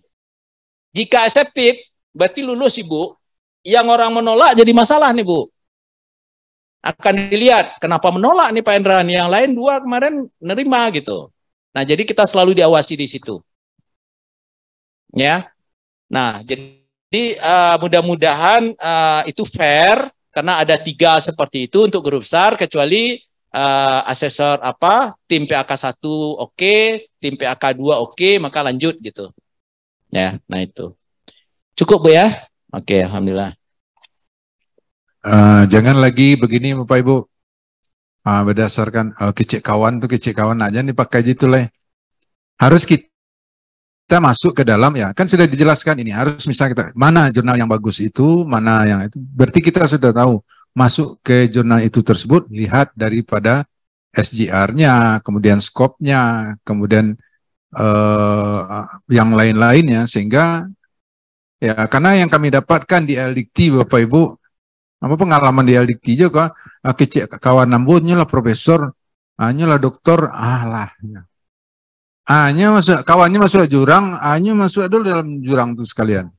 Jika accepted Berarti lulus Ibu, yang orang menolak jadi masalah nih Bu. Akan dilihat kenapa menolak nih Pak Endran, yang lain dua kemarin nerima gitu. Nah, jadi kita selalu diawasi di situ. Ya. Nah, jadi uh, mudah-mudahan uh, itu fair karena ada tiga seperti itu untuk grup besar kecuali uh, asesor apa tim PAK 1 oke, okay, tim PAK 2 oke, okay, maka lanjut gitu. Ya, nah itu. Cukup Bu ya? Oke, alhamdulillah. Uh, jangan lagi begini Bapak Ibu. Uh, berdasarkan uh, eh, kecik kawan tuh kecik kawan aja nih pakai gitu lah. Harus kita kita masuk ke dalam ya kan sudah dijelaskan ini harus misalnya kita mana jurnal yang bagus itu mana yang itu berarti kita sudah tahu masuk ke jurnal itu tersebut lihat daripada SGR-nya kemudian skopnya kemudian uh, yang lain-lainnya sehingga Ya, karena yang kami dapatkan di LDT Bapak Ibu, apa pengalaman di LDT juga ah, kecil kawan nambutnya ah, ah, lah profesor, ya. hanya lah dokter, alah. Hanya masuk, kawannya masuk jurang, hanya masuk dulu dalam jurang itu sekalian.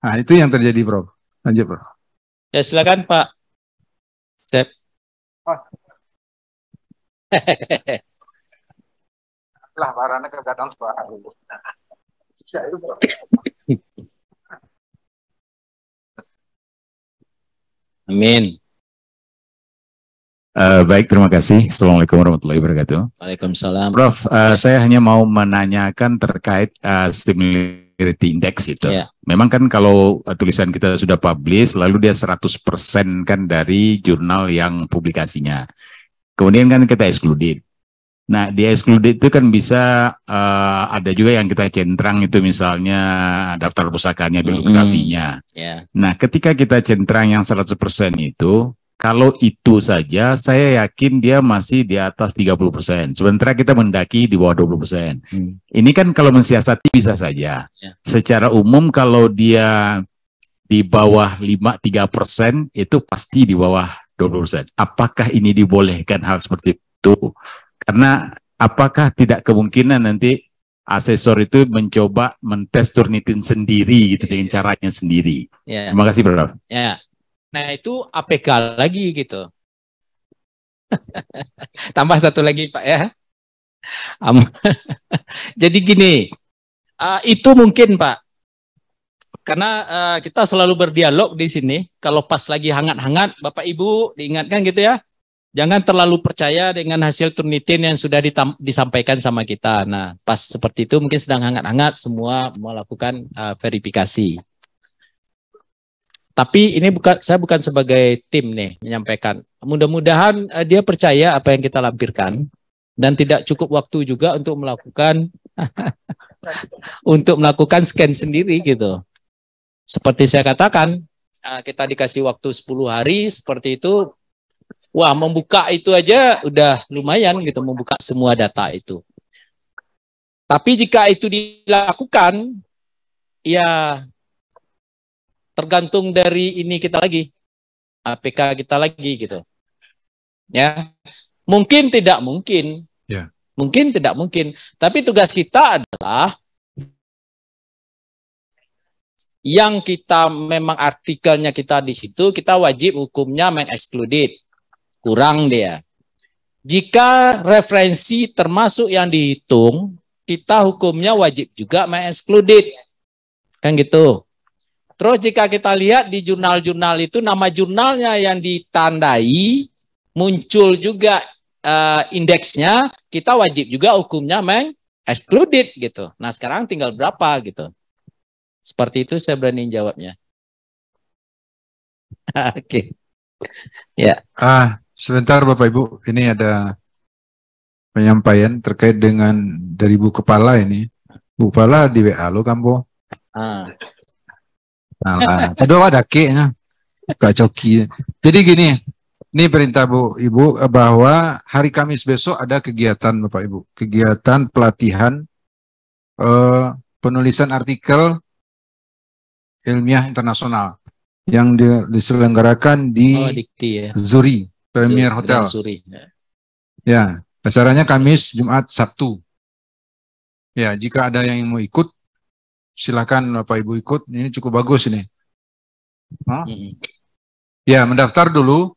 Nah, itu yang terjadi, Bro. Lanjut, Bro. Ya, silakan Pak. Sep. Oh. lah barana kegadang suara. Ya, itu, Bro. Amin. Uh, baik, terima kasih. Assalamualaikum warahmatullahi wabarakatuh. Waalaikumsalam. Prof, uh, saya hanya mau menanyakan terkait uh, similarity index itu. Yeah. Memang kan kalau uh, tulisan kita sudah publish, lalu dia 100% kan dari jurnal yang publikasinya. Kemudian kan kita excluded. Nah, di exclude itu kan bisa uh, ada juga yang kita centrang itu misalnya daftar pusakanya, bibliografinya. Mm ya. -hmm. yeah. Nah, ketika kita centrang yang 100% itu, kalau itu saja saya yakin dia masih di atas 30%. Sementara kita mendaki di bawah 20%. Hmm. Ini kan kalau mensiasati bisa saja. Yeah. Secara umum kalau dia di bawah 5 3% itu pasti di bawah 20%. Apakah ini dibolehkan hal seperti itu? Karena apakah tidak kemungkinan nanti asesor itu mencoba mentes Turnitin sendiri gitu dengan iya, iya. caranya sendiri. Ya. Terima kasih Prof. Ya. Nah, itu APK lagi gitu. Tambah satu lagi Pak ya. Um, jadi gini, uh, itu mungkin Pak. Karena uh, kita selalu berdialog di sini. Kalau pas lagi hangat-hangat, Bapak Ibu diingatkan gitu ya. Jangan terlalu percaya dengan hasil turnitin yang sudah disampaikan sama kita. Nah, pas seperti itu mungkin sedang hangat-hangat semua melakukan uh, verifikasi. Tapi ini bukan saya bukan sebagai tim nih menyampaikan. Mudah-mudahan uh, dia percaya apa yang kita lampirkan dan tidak cukup waktu juga untuk melakukan untuk melakukan scan sendiri gitu. Seperti saya katakan, eh, kita dikasih waktu 10 hari seperti itu wah membuka itu aja udah lumayan gitu membuka semua data itu. Tapi jika itu dilakukan, ya tergantung dari ini kita lagi, APK kita lagi gitu. Ya, mungkin tidak mungkin, ya. mungkin tidak mungkin. Tapi tugas kita adalah yang kita memang artikelnya kita di situ, kita wajib hukumnya mengekskludit kurang dia. Jika referensi termasuk yang dihitung, kita hukumnya wajib juga mengekskludit. Kan gitu. Terus jika kita lihat di jurnal-jurnal itu nama jurnalnya yang ditandai muncul juga uh, indeksnya, kita wajib juga hukumnya mengekskludit gitu. Nah, sekarang tinggal berapa gitu. Seperti itu saya berani jawabnya. Oke. okay. Ya. Ah, Sebentar Bapak Ibu, ini ada penyampaian terkait dengan dari Bu Kepala ini. Bu Kepala di WA lo Kampo. Ah. Nah, kedua ada keknya. kak coki. Jadi gini, ini perintah Bu Ibu bahwa hari Kamis besok ada kegiatan Bapak Ibu, kegiatan pelatihan eh, penulisan artikel ilmiah internasional yang diselenggarakan di, oh, dikti, ya. Zuri Premier Hotel. Suri. Ya. ya. acaranya Kamis, Jumat, Sabtu. Ya, jika ada yang mau ikut, silakan Bapak Ibu ikut. Ini cukup bagus ini. Hah? Ya, mendaftar dulu.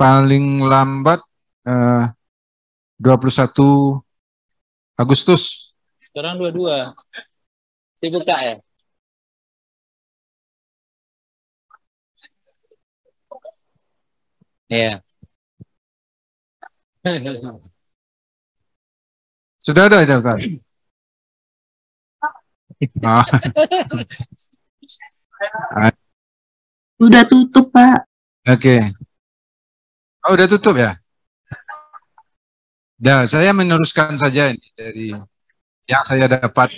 Paling lambat eh, 21 Agustus. Sekarang 22. Sibuk tak ya? Iya. Sudah ada ya, Ustaz? Ah. Udah tutup, Pak. Oke. Okay. Oh, udah tutup ya? Ya, saya meneruskan saja ini dari yang saya dapat.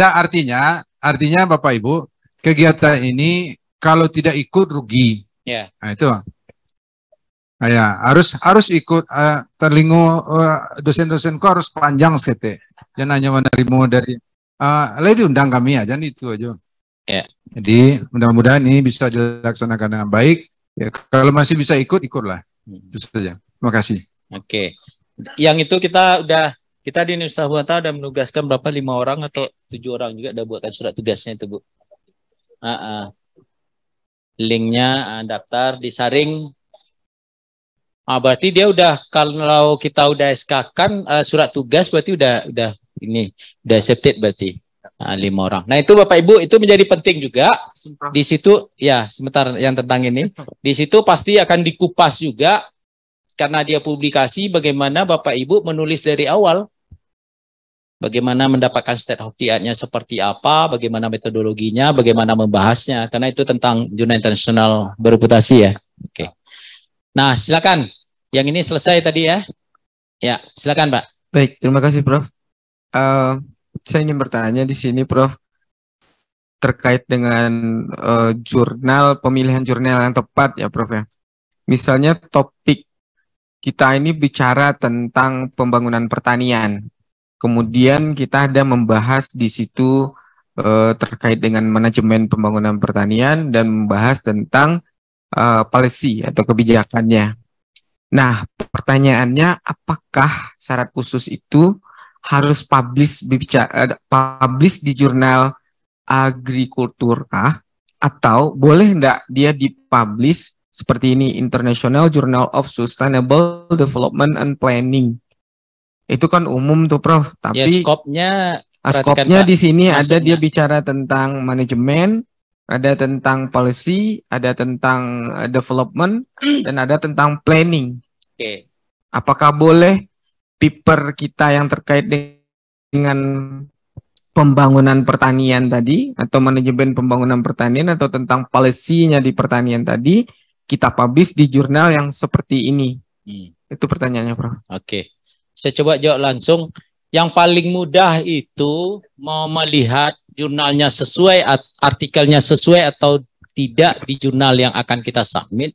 Nah, artinya, artinya Bapak Ibu, kegiatan ini kalau tidak ikut rugi. Ya. Yeah. Nah, itu. Ah, ya, harus harus ikut uh, ah, terlingu ah, dosen dosen kok harus panjang CT Jangan ya, hanya menerima dari uh, lady undang kami aja nih itu aja. Ya. Jadi mudah-mudahan ini bisa dilaksanakan dengan baik. Ya, kalau masih bisa ikut ikutlah. Itu saja. Terima kasih. Oke. Okay. Yang itu kita udah kita di Universitas Huata udah menugaskan berapa lima orang atau tujuh orang juga udah buatkan surat tugasnya itu bu. Uh -uh. Linknya uh, daftar disaring Ah, berarti dia udah kalau kita udah SK kan uh, surat tugas berarti udah udah ini udah accepted berarti uh, lima orang. Nah itu bapak ibu itu menjadi penting juga di situ ya sebentar yang tentang ini di situ pasti akan dikupas juga karena dia publikasi bagaimana bapak ibu menulis dari awal bagaimana mendapatkan state of the artnya seperti apa, bagaimana metodologinya, bagaimana membahasnya karena itu tentang jurnal internasional bereputasi ya. Oke. Okay. Nah, silakan yang ini selesai tadi ya. Ya, silakan Pak. Baik, terima kasih Prof. Uh, saya ingin bertanya di sini Prof terkait dengan uh, jurnal pemilihan jurnal yang tepat ya Prof ya. Misalnya topik kita ini bicara tentang pembangunan pertanian. Kemudian kita ada membahas di situ uh, terkait dengan manajemen pembangunan pertanian dan membahas tentang uh, policy atau kebijakannya. Nah, pertanyaannya apakah syarat khusus itu harus publish bicara eh, publish di jurnal agrikultur kah atau boleh enggak dia dipublish seperti ini International Journal of Sustainable Development and Planning. Itu kan umum tuh Prof, ya, tapi ya, skopnya ah, skopnya di sini ada dia bicara tentang manajemen, ada tentang policy, ada tentang eh, development, hmm. dan ada tentang planning. Oke. Okay. Apakah boleh paper kita yang terkait dengan pembangunan pertanian tadi atau manajemen pembangunan pertanian atau tentang polisinya di pertanian tadi kita publish di jurnal yang seperti ini? Hmm. Itu pertanyaannya, Prof. Oke. Okay. Saya coba jawab langsung. Yang paling mudah itu mau melihat jurnalnya sesuai, artikelnya sesuai atau tidak di jurnal yang akan kita submit,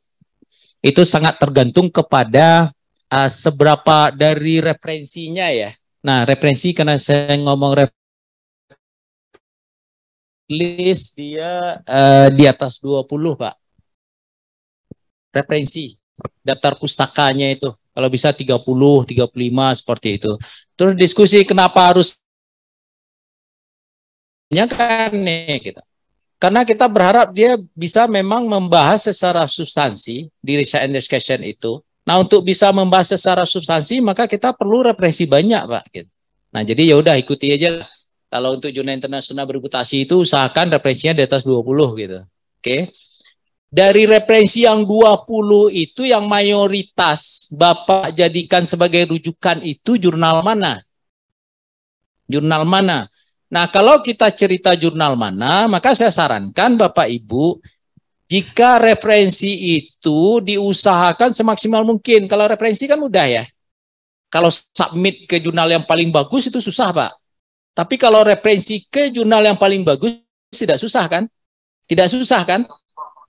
itu sangat tergantung kepada uh, seberapa dari referensinya ya. Nah, referensi karena saya ngomong referensi list dia uh, di atas 20, Pak. Referensi daftar pustakanya itu kalau bisa 30, 35 seperti itu. Terus diskusi kenapa harus menyenangkan nih kita. Gitu. Karena kita berharap dia bisa memang membahas secara substansi di research and discussion itu. Nah untuk bisa membahas secara substansi maka kita perlu referensi banyak pak. Gitu. Nah jadi ya udah ikuti aja. Kalau untuk jurnal internasional berputasi itu usahakan referensinya di atas 20 gitu. Oke. Dari referensi yang 20 itu yang mayoritas Bapak jadikan sebagai rujukan itu jurnal mana? Jurnal mana? Nah, kalau kita cerita jurnal mana, maka saya sarankan Bapak Ibu jika referensi itu diusahakan semaksimal mungkin. Kalau referensi kan mudah ya. Kalau submit ke jurnal yang paling bagus itu susah, Pak. Tapi kalau referensi ke jurnal yang paling bagus tidak susah kan? Tidak susah kan?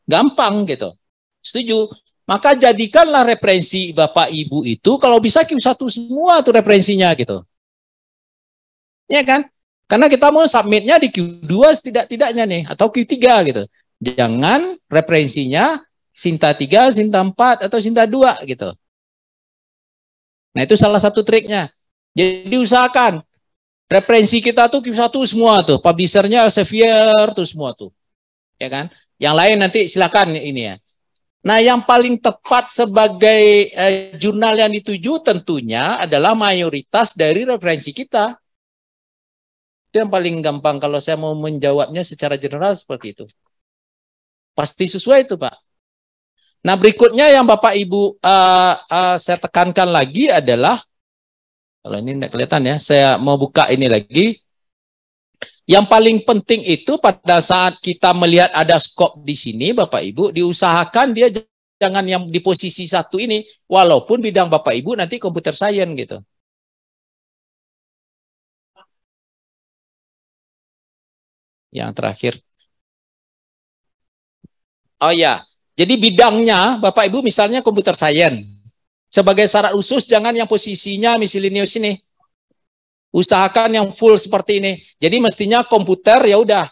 Gampang gitu. Setuju. Maka jadikanlah referensi Bapak Ibu itu kalau bisa q satu semua tuh referensinya gitu. Ya kan? Karena kita mau submitnya di Q2 setidak-tidaknya nih atau Q3 gitu. Jangan referensinya Sinta 3, Sinta 4 atau Sinta 2 gitu. Nah, itu salah satu triknya. Jadi usahakan referensi kita tuh Q1 semua tuh, publishernya Elsevier tuh semua tuh. Ya kan? Yang lain nanti silakan ini ya. Nah, yang paling tepat sebagai eh, jurnal yang dituju tentunya adalah mayoritas dari referensi kita. Itu yang paling gampang kalau saya mau menjawabnya secara general seperti itu. Pasti sesuai itu, Pak. Nah, berikutnya yang Bapak Ibu uh, uh, saya tekankan lagi adalah kalau ini tidak kelihatan ya, saya mau buka ini lagi. Yang paling penting itu pada saat kita melihat ada skop di sini, Bapak Ibu, diusahakan dia jangan yang di posisi satu ini, walaupun bidang Bapak Ibu nanti komputer science gitu. yang terakhir. Oh ya, jadi bidangnya Bapak Ibu misalnya komputer science. Sebagai syarat khusus jangan yang posisinya miscellaneous ini. Usahakan yang full seperti ini. Jadi mestinya komputer ya udah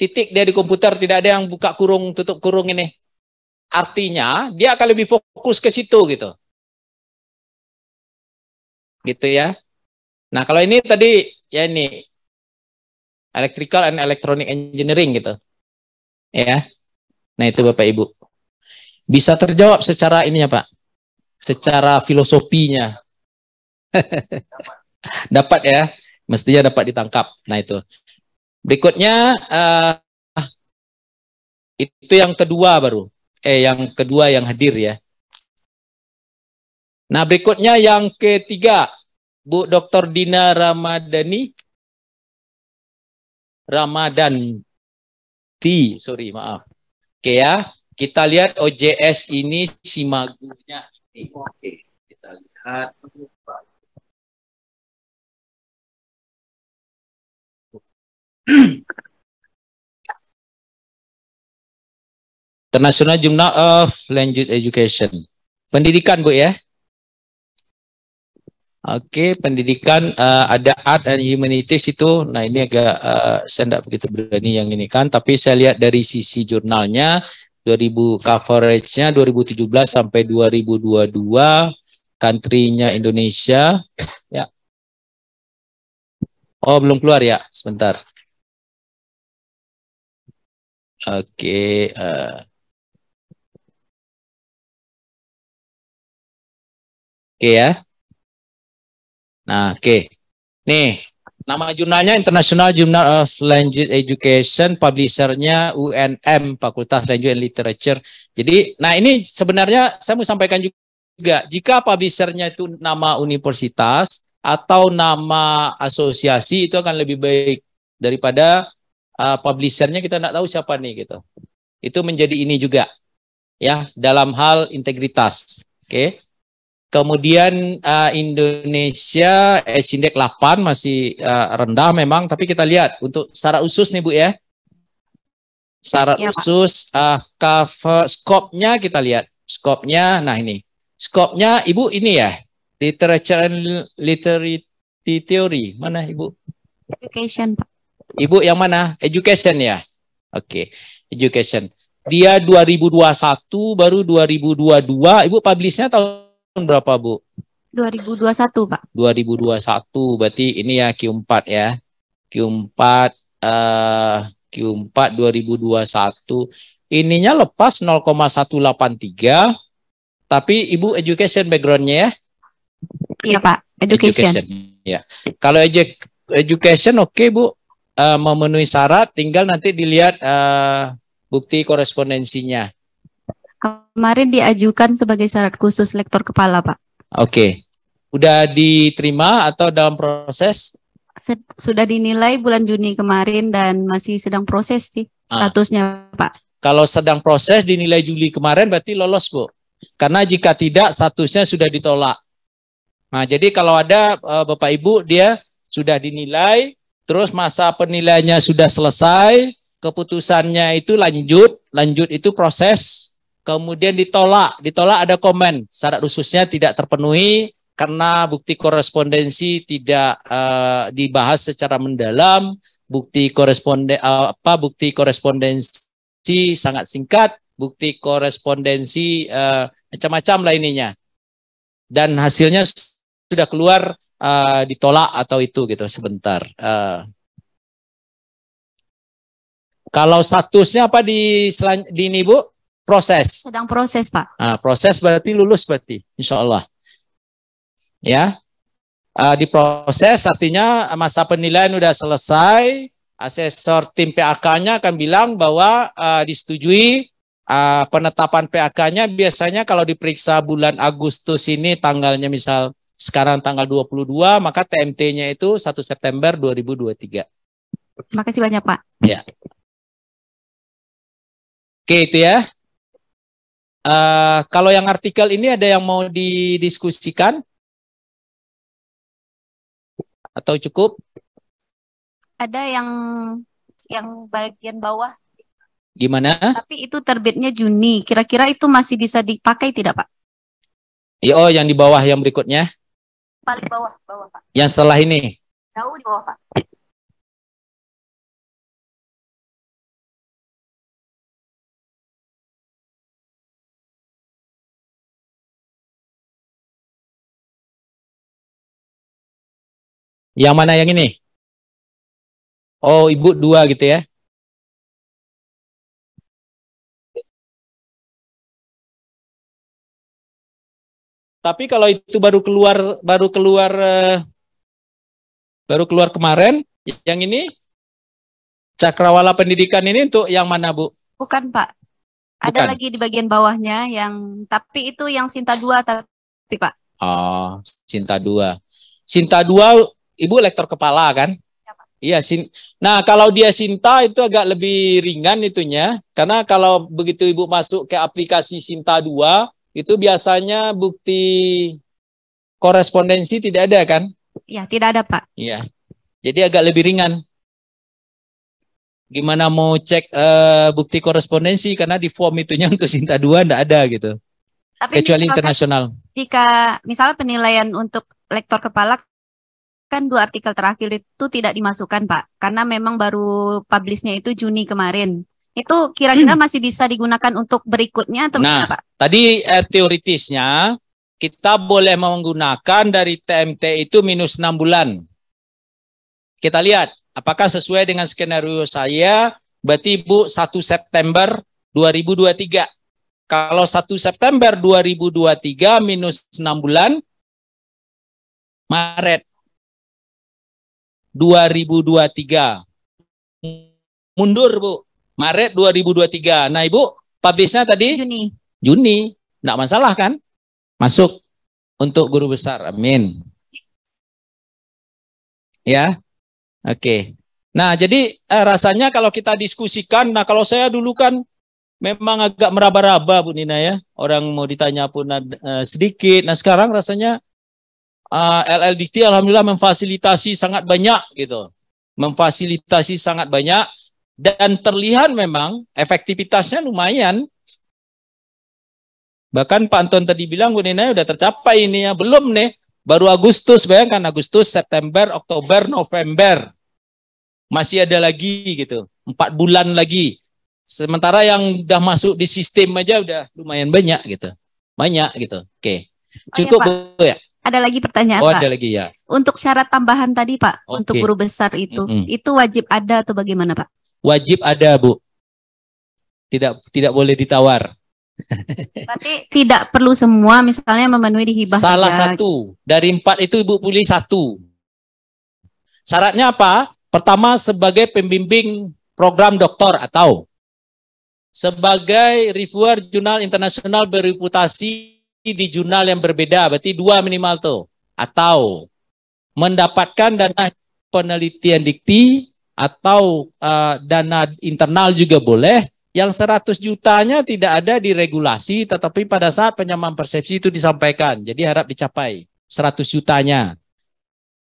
titik dia di komputer tidak ada yang buka kurung tutup kurung ini. Artinya dia akan lebih fokus ke situ gitu. Gitu ya. Nah, kalau ini tadi ya ini Electrical and Electronic Engineering gitu. Ya. Nah, itu Bapak Ibu. Bisa terjawab secara ininya, Pak. Secara filosofinya. dapat ya. Mestinya dapat ditangkap. Nah, itu. Berikutnya uh, itu yang kedua baru. Eh yang kedua yang hadir ya. Nah, berikutnya yang ketiga Bu Dr. Dina Ramadhani Ramadan T, sorry maaf. Oke ya, kita lihat OJS ini simagunya ini. Oke, okay. kita lihat. International Journal of Language Education. Pendidikan, Bu ya. Oke, pendidikan uh, ada art and humanities itu. Nah, ini agak uh, saya tidak begitu berani yang ini kan, tapi saya lihat dari sisi jurnalnya 2000 coverage-nya 2017 sampai 2022 country-nya Indonesia ya. Oh, belum keluar ya. Sebentar. Oke, uh. Oke ya. Nah, oke. Okay. Nih, nama jurnalnya International Journal of Language Education, publishernya UNM, Fakultas Language and Literature. Jadi, nah ini sebenarnya saya mau sampaikan juga, jika publisher-nya itu nama universitas atau nama asosiasi itu akan lebih baik daripada uh, publisher-nya kita tidak tahu siapa nih gitu. Itu menjadi ini juga ya dalam hal integritas. Oke. Okay? Kemudian uh, Indonesia S index 8 masih uh, rendah memang, tapi kita lihat untuk syarat usus nih Bu ya. Syarat ya, usus uh, eh, cover skopnya kita lihat. Skopnya nah ini. Skopnya Ibu ini ya. Literature and Literary Theory. Mana Ibu? Education, Ibu yang mana? Education ya. Oke, okay. education. Dia 2021 baru 2022. Ibu publishnya tahun tahun berapa, Bu? 2021, Pak. 2021, berarti ini ya Q4 ya. Q4 uh, Q4 2021 ininya lepas 0,183 tapi ibu education backgroundnya ya iya pak education, education. ya kalau edu education oke okay, bu uh, memenuhi syarat tinggal nanti dilihat uh, bukti korespondensinya Kemarin diajukan sebagai syarat khusus lektor kepala, Pak. Oke. Okay. Udah diterima atau dalam proses? Sudah dinilai bulan Juni kemarin dan masih sedang proses sih ah. statusnya, ah. Pak. Kalau sedang proses dinilai Juli kemarin berarti lolos, Bu. Karena jika tidak statusnya sudah ditolak. Nah, jadi kalau ada e, Bapak Ibu dia sudah dinilai, terus masa penilaiannya sudah selesai, keputusannya itu lanjut, lanjut itu proses kemudian ditolak. Ditolak ada komen syarat khususnya tidak terpenuhi karena bukti korespondensi tidak uh, dibahas secara mendalam, bukti koresponden uh, apa bukti korespondensi sangat singkat, bukti korespondensi uh, macam-macam lah ininya. Dan hasilnya sudah keluar uh, ditolak atau itu gitu sebentar. Uh, kalau statusnya apa di selan, di ini Bu? proses. Sedang proses, Pak. Uh, proses berarti lulus berarti, insya Allah. Ya, uh, ah, diproses artinya masa penilaian sudah selesai. Asesor tim PAK-nya akan bilang bahwa uh, disetujui uh, penetapan PAK-nya biasanya kalau diperiksa bulan Agustus ini tanggalnya misal sekarang tanggal 22 maka TMT-nya itu 1 September 2023. Terima kasih banyak, Pak. Ya. Oke, itu ya. Uh, kalau yang artikel ini ada yang mau didiskusikan atau cukup? Ada yang yang bagian bawah. Gimana? Tapi itu terbitnya Juni. Kira-kira itu masih bisa dipakai tidak, Pak? Ya, oh, yang di bawah yang berikutnya. Paling bawah, bawah, Pak. Yang setelah ini. Jauh di bawah, Pak. Yang mana yang ini? Oh, ibu dua gitu ya? Tapi kalau itu baru keluar baru keluar eh, baru keluar kemarin, yang ini cakrawala pendidikan ini untuk yang mana, Bu? Bukan, Pak. Ada lagi di bagian bawahnya yang tapi itu yang Sinta Dua tapi Pak. Oh, Sinta Dua. Sinta Dua ibu lektor kepala kan? Iya, iya, sin. Nah, kalau dia Sinta itu agak lebih ringan itunya, karena kalau begitu Ibu masuk ke aplikasi Sinta 2, itu biasanya bukti korespondensi tidak ada kan? Iya, tidak ada, Pak. Iya. Jadi agak lebih ringan. Gimana mau cek uh, bukti korespondensi karena di form itunya untuk Sinta 2 enggak ada gitu. Tapi kecuali misalkan, internasional. Jika misalnya penilaian untuk lektor kepala kan dua artikel terakhir itu tidak dimasukkan Pak karena memang baru publisnya itu Juni kemarin itu kira-kira hmm. masih bisa digunakan untuk berikutnya atau nah, Pak? Tadi eh, teoritisnya kita boleh menggunakan dari TMT itu minus 6 bulan. Kita lihat apakah sesuai dengan skenario saya berarti Bu 1 September 2023. Kalau 1 September 2023 minus 6 bulan Maret 2023. Mundur, Bu. Maret 2023. Nah, Ibu, publishnya tadi? Juni. Juni. Nggak masalah kan? Masuk untuk guru besar. Amin. Ya. Oke. Okay. Nah, jadi eh, rasanya kalau kita diskusikan, nah kalau saya dulu kan memang agak meraba-raba Bu Nina ya. Orang mau ditanya pun eh, sedikit. Nah, sekarang rasanya Ah, LLDT alhamdulillah memfasilitasi sangat banyak gitu. Memfasilitasi sangat banyak dan terlihat memang efektivitasnya lumayan. Bahkan Pak Anton tadi bilang Bu Nina udah tercapai ini ya, belum nih. Baru Agustus, bayangkan Agustus, September, Oktober, November. Masih ada lagi gitu, empat bulan lagi. Sementara yang udah masuk di sistem aja udah lumayan banyak gitu. Banyak gitu. Oke. Cukup Oke, Bu ya. Ada lagi pertanyaan oh, Pak. lagi ya. Untuk syarat tambahan tadi Pak, okay. untuk guru besar itu, mm -hmm. itu wajib ada atau bagaimana Pak? Wajib ada Bu. Tidak tidak boleh ditawar. Berarti tidak perlu semua misalnya memenuhi hibah. Salah saja. satu dari empat itu Ibu pilih satu. Syaratnya apa? Pertama sebagai pembimbing program doktor atau sebagai reviewer jurnal internasional bereputasi di jurnal yang berbeda, berarti dua minimal tuh. Atau mendapatkan dana penelitian dikti atau uh, dana internal juga boleh. Yang 100 jutanya tidak ada di regulasi, tetapi pada saat penyamaan persepsi itu disampaikan. Jadi harap dicapai 100 jutanya.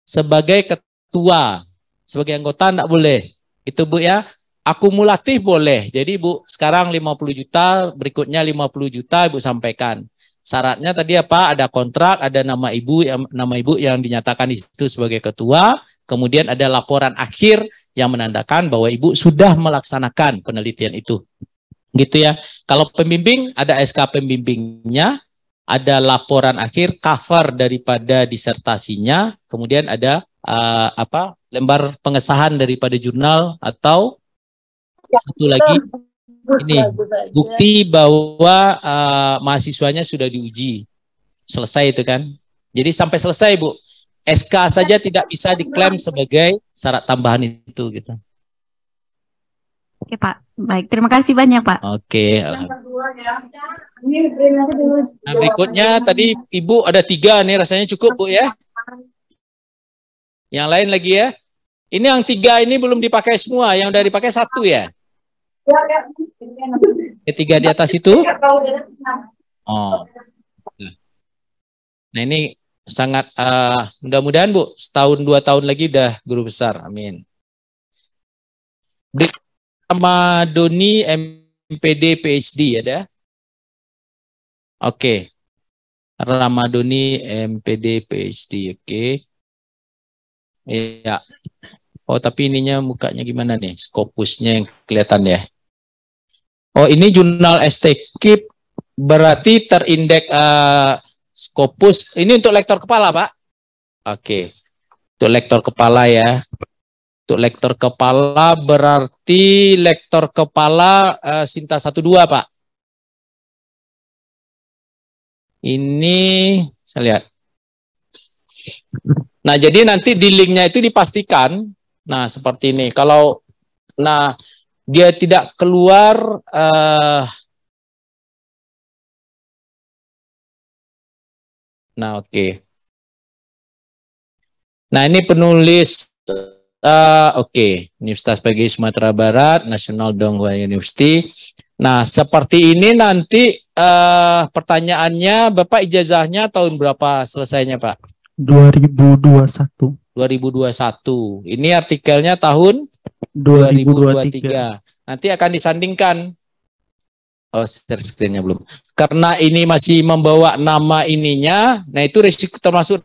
Sebagai ketua, sebagai anggota tidak boleh. Itu Bu ya, akumulatif boleh. Jadi Bu, sekarang 50 juta, berikutnya 50 juta Ibu sampaikan. Syaratnya tadi apa? Ada kontrak, ada nama ibu, yang nama ibu yang dinyatakan di situ sebagai ketua. Kemudian ada laporan akhir yang menandakan bahwa ibu sudah melaksanakan penelitian itu. Gitu ya. Kalau pembimbing ada SK pembimbingnya, ada laporan akhir cover daripada disertasinya, kemudian ada uh, apa lembar pengesahan daripada jurnal atau ya, satu lagi ini bukti bahwa uh, mahasiswanya sudah diuji selesai itu kan jadi sampai selesai bu SK saja tidak bisa diklaim sebagai syarat tambahan itu gitu oke pak baik terima kasih banyak pak oke nah, berikutnya tadi ibu ada tiga nih rasanya cukup bu ya yang lain lagi ya ini yang tiga ini belum dipakai semua yang udah dipakai satu ya Ketiga di atas itu? Oh. Nah ini sangat uh, mudah-mudahan Bu, setahun dua tahun lagi udah guru besar. Amin. Berikut sama Doni MPD PhD ada ya, Oke. Okay. Ramadoni MPD PhD. Oke. Okay. Iya. Oh, tapi ininya mukanya gimana nih? Skopusnya yang kelihatan ya. Oh, ini jurnal STKIP berarti terindeks uh, Scopus. Ini untuk lektor kepala, Pak. Oke. Untuk lektor kepala ya. Untuk lektor kepala berarti lektor kepala uh, Sinta 12, Pak. Ini saya lihat. Nah, jadi nanti di linknya itu dipastikan. Nah, seperti ini. Kalau nah dia tidak keluar uh, Nah, oke. Okay. Nah, ini penulis uh, oke, okay. Universitas PGI Sumatera Barat, National Donghua University. Nah, seperti ini nanti uh, pertanyaannya Bapak ijazahnya tahun berapa selesainya, Pak? 2021. 2021. Ini artikelnya tahun 2023. 2023. Nanti akan disandingkan. Oh, share screen-nya belum. Karena ini masih membawa nama ininya, nah itu risiko termasuk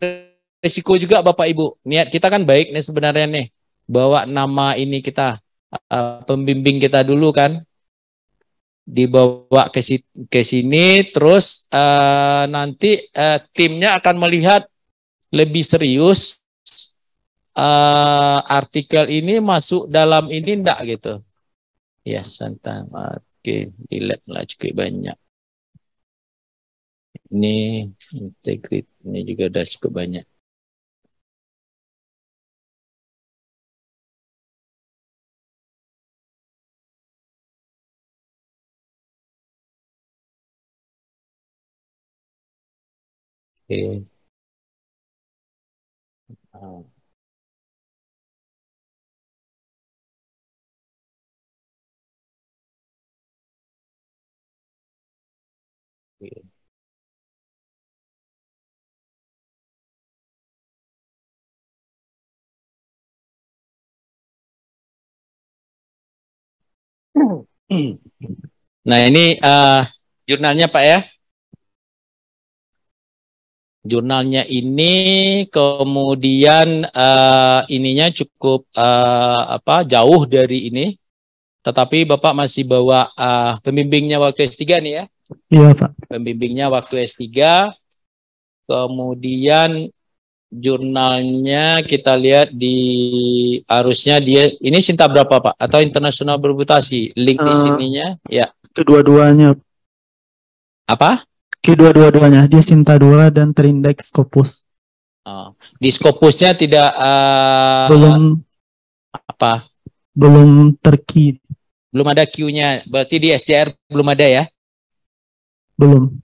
risiko juga Bapak Ibu. Niat kita kan baik nih sebenarnya nih. Bawa nama ini kita uh, pembimbing kita dulu kan. Dibawa ke ke sini terus uh, nanti uh, timnya akan melihat lebih serius uh, artikel ini masuk dalam ini enggak gitu. Ya, santai. Oke, okay. lah cukup banyak. Ini integrit ini juga udah cukup banyak. Oke. Okay. Uh. Hmm. Nah ini uh, jurnalnya Pak ya. Jurnalnya ini kemudian uh, ininya cukup uh, apa jauh dari ini, tetapi Bapak masih bawa uh, pembimbingnya waktu S3 nih ya. Iya Pak. Pembimbingnya waktu S3, kemudian jurnalnya kita lihat di arusnya dia ini cinta berapa Pak atau internasional bermutasi link uh, di eh, sininya ya kedua-duanya apa kedua-duanya dia cinta dua dan terindeks Scopus uh, di Scopusnya tidak uh, belum apa belum terkini belum ada Q-nya berarti di SDR belum ada ya belum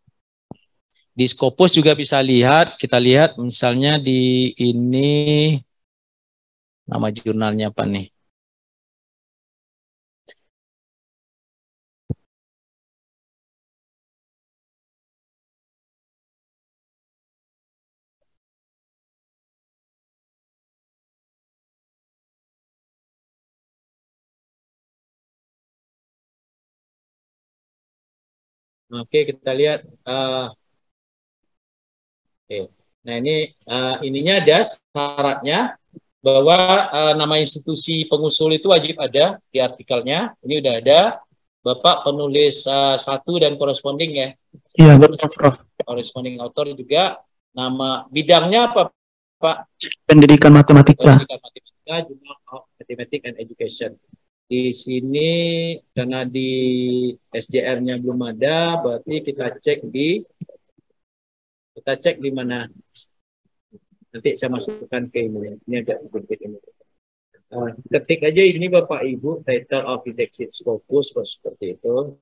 di Scopus juga bisa lihat, kita lihat misalnya di ini nama jurnalnya apa nih? Oke, kita lihat. Uh, Oke. Nah ini uh, ininya ada syaratnya bahwa uh, nama institusi pengusul itu wajib ada di artikelnya. Ini udah ada Bapak penulis uh, satu dan corresponding ya. Iya betul Corresponding author juga nama bidangnya apa Pak? Pendidikan matematika. Pendidikan matematika, jurnal of Mathematics and Education. Di sini karena di SJR-nya belum ada, berarti kita cek di kita cek di mana. Nanti saya masukkan ke ini Ini agak berbeda. ini. Uh, eh, ketik aja ini Bapak Ibu title of detected focus seperti itu.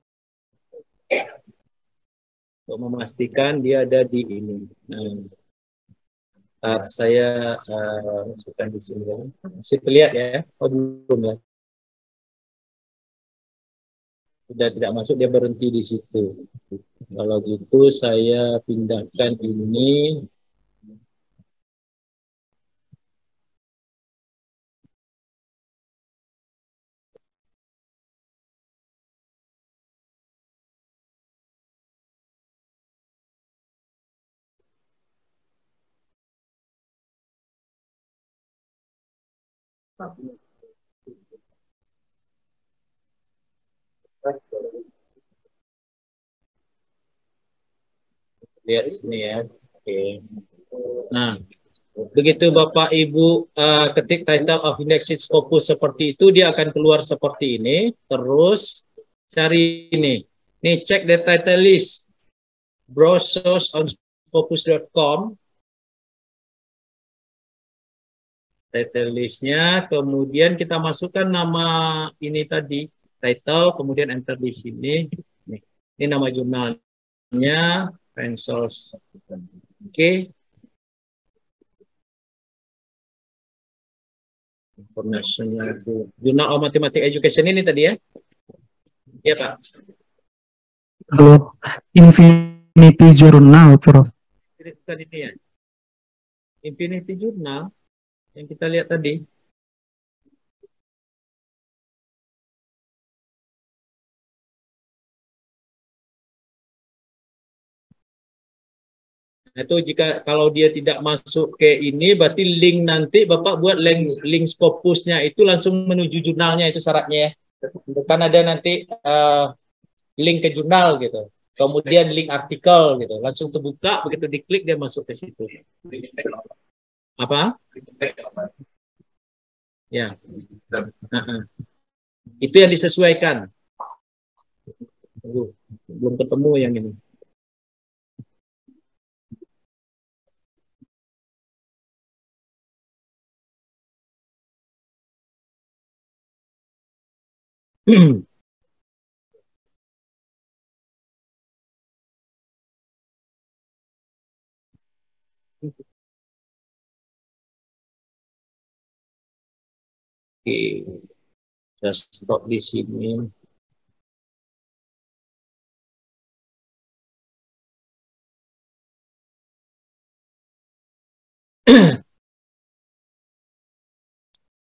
Untuk memastikan dia ada di ini. Nah, saya uh, masukkan di sini. Masih terlihat ya? Oh, belum ya? sudah tidak masuk dia berhenti di situ. Kalau gitu saya pindahkan ini Thank you. Lihat sini ya. Oke. Nah, begitu Bapak Ibu uh, ketik title of index Scopus seperti itu, dia akan keluar seperti ini. Terus cari ini. Nih, cek the title list. Browse on scopus.com title listnya, kemudian kita masukkan nama ini tadi, title, kemudian enter di sini. Nih, ini nama jurnalnya, Pensos. Oke. Okay. International Jurnal of Mathematics Education ini tadi ya? Iya Pak. Halo, Infinity Journal, Prof. ini ya? Infinity Journal yang kita lihat tadi. Nah, itu jika kalau dia tidak masuk ke ini berarti link nanti Bapak buat link link Scopusnya itu langsung menuju jurnalnya itu syaratnya ya. Bukan ada nanti uh, link ke jurnal gitu. Kemudian link artikel gitu. Langsung terbuka begitu diklik dia masuk ke situ. Apa? Ya. Itu yang disesuaikan. Belum ketemu yang ini. Oke, saya stop di sini.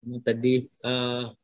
Ini tadi uh,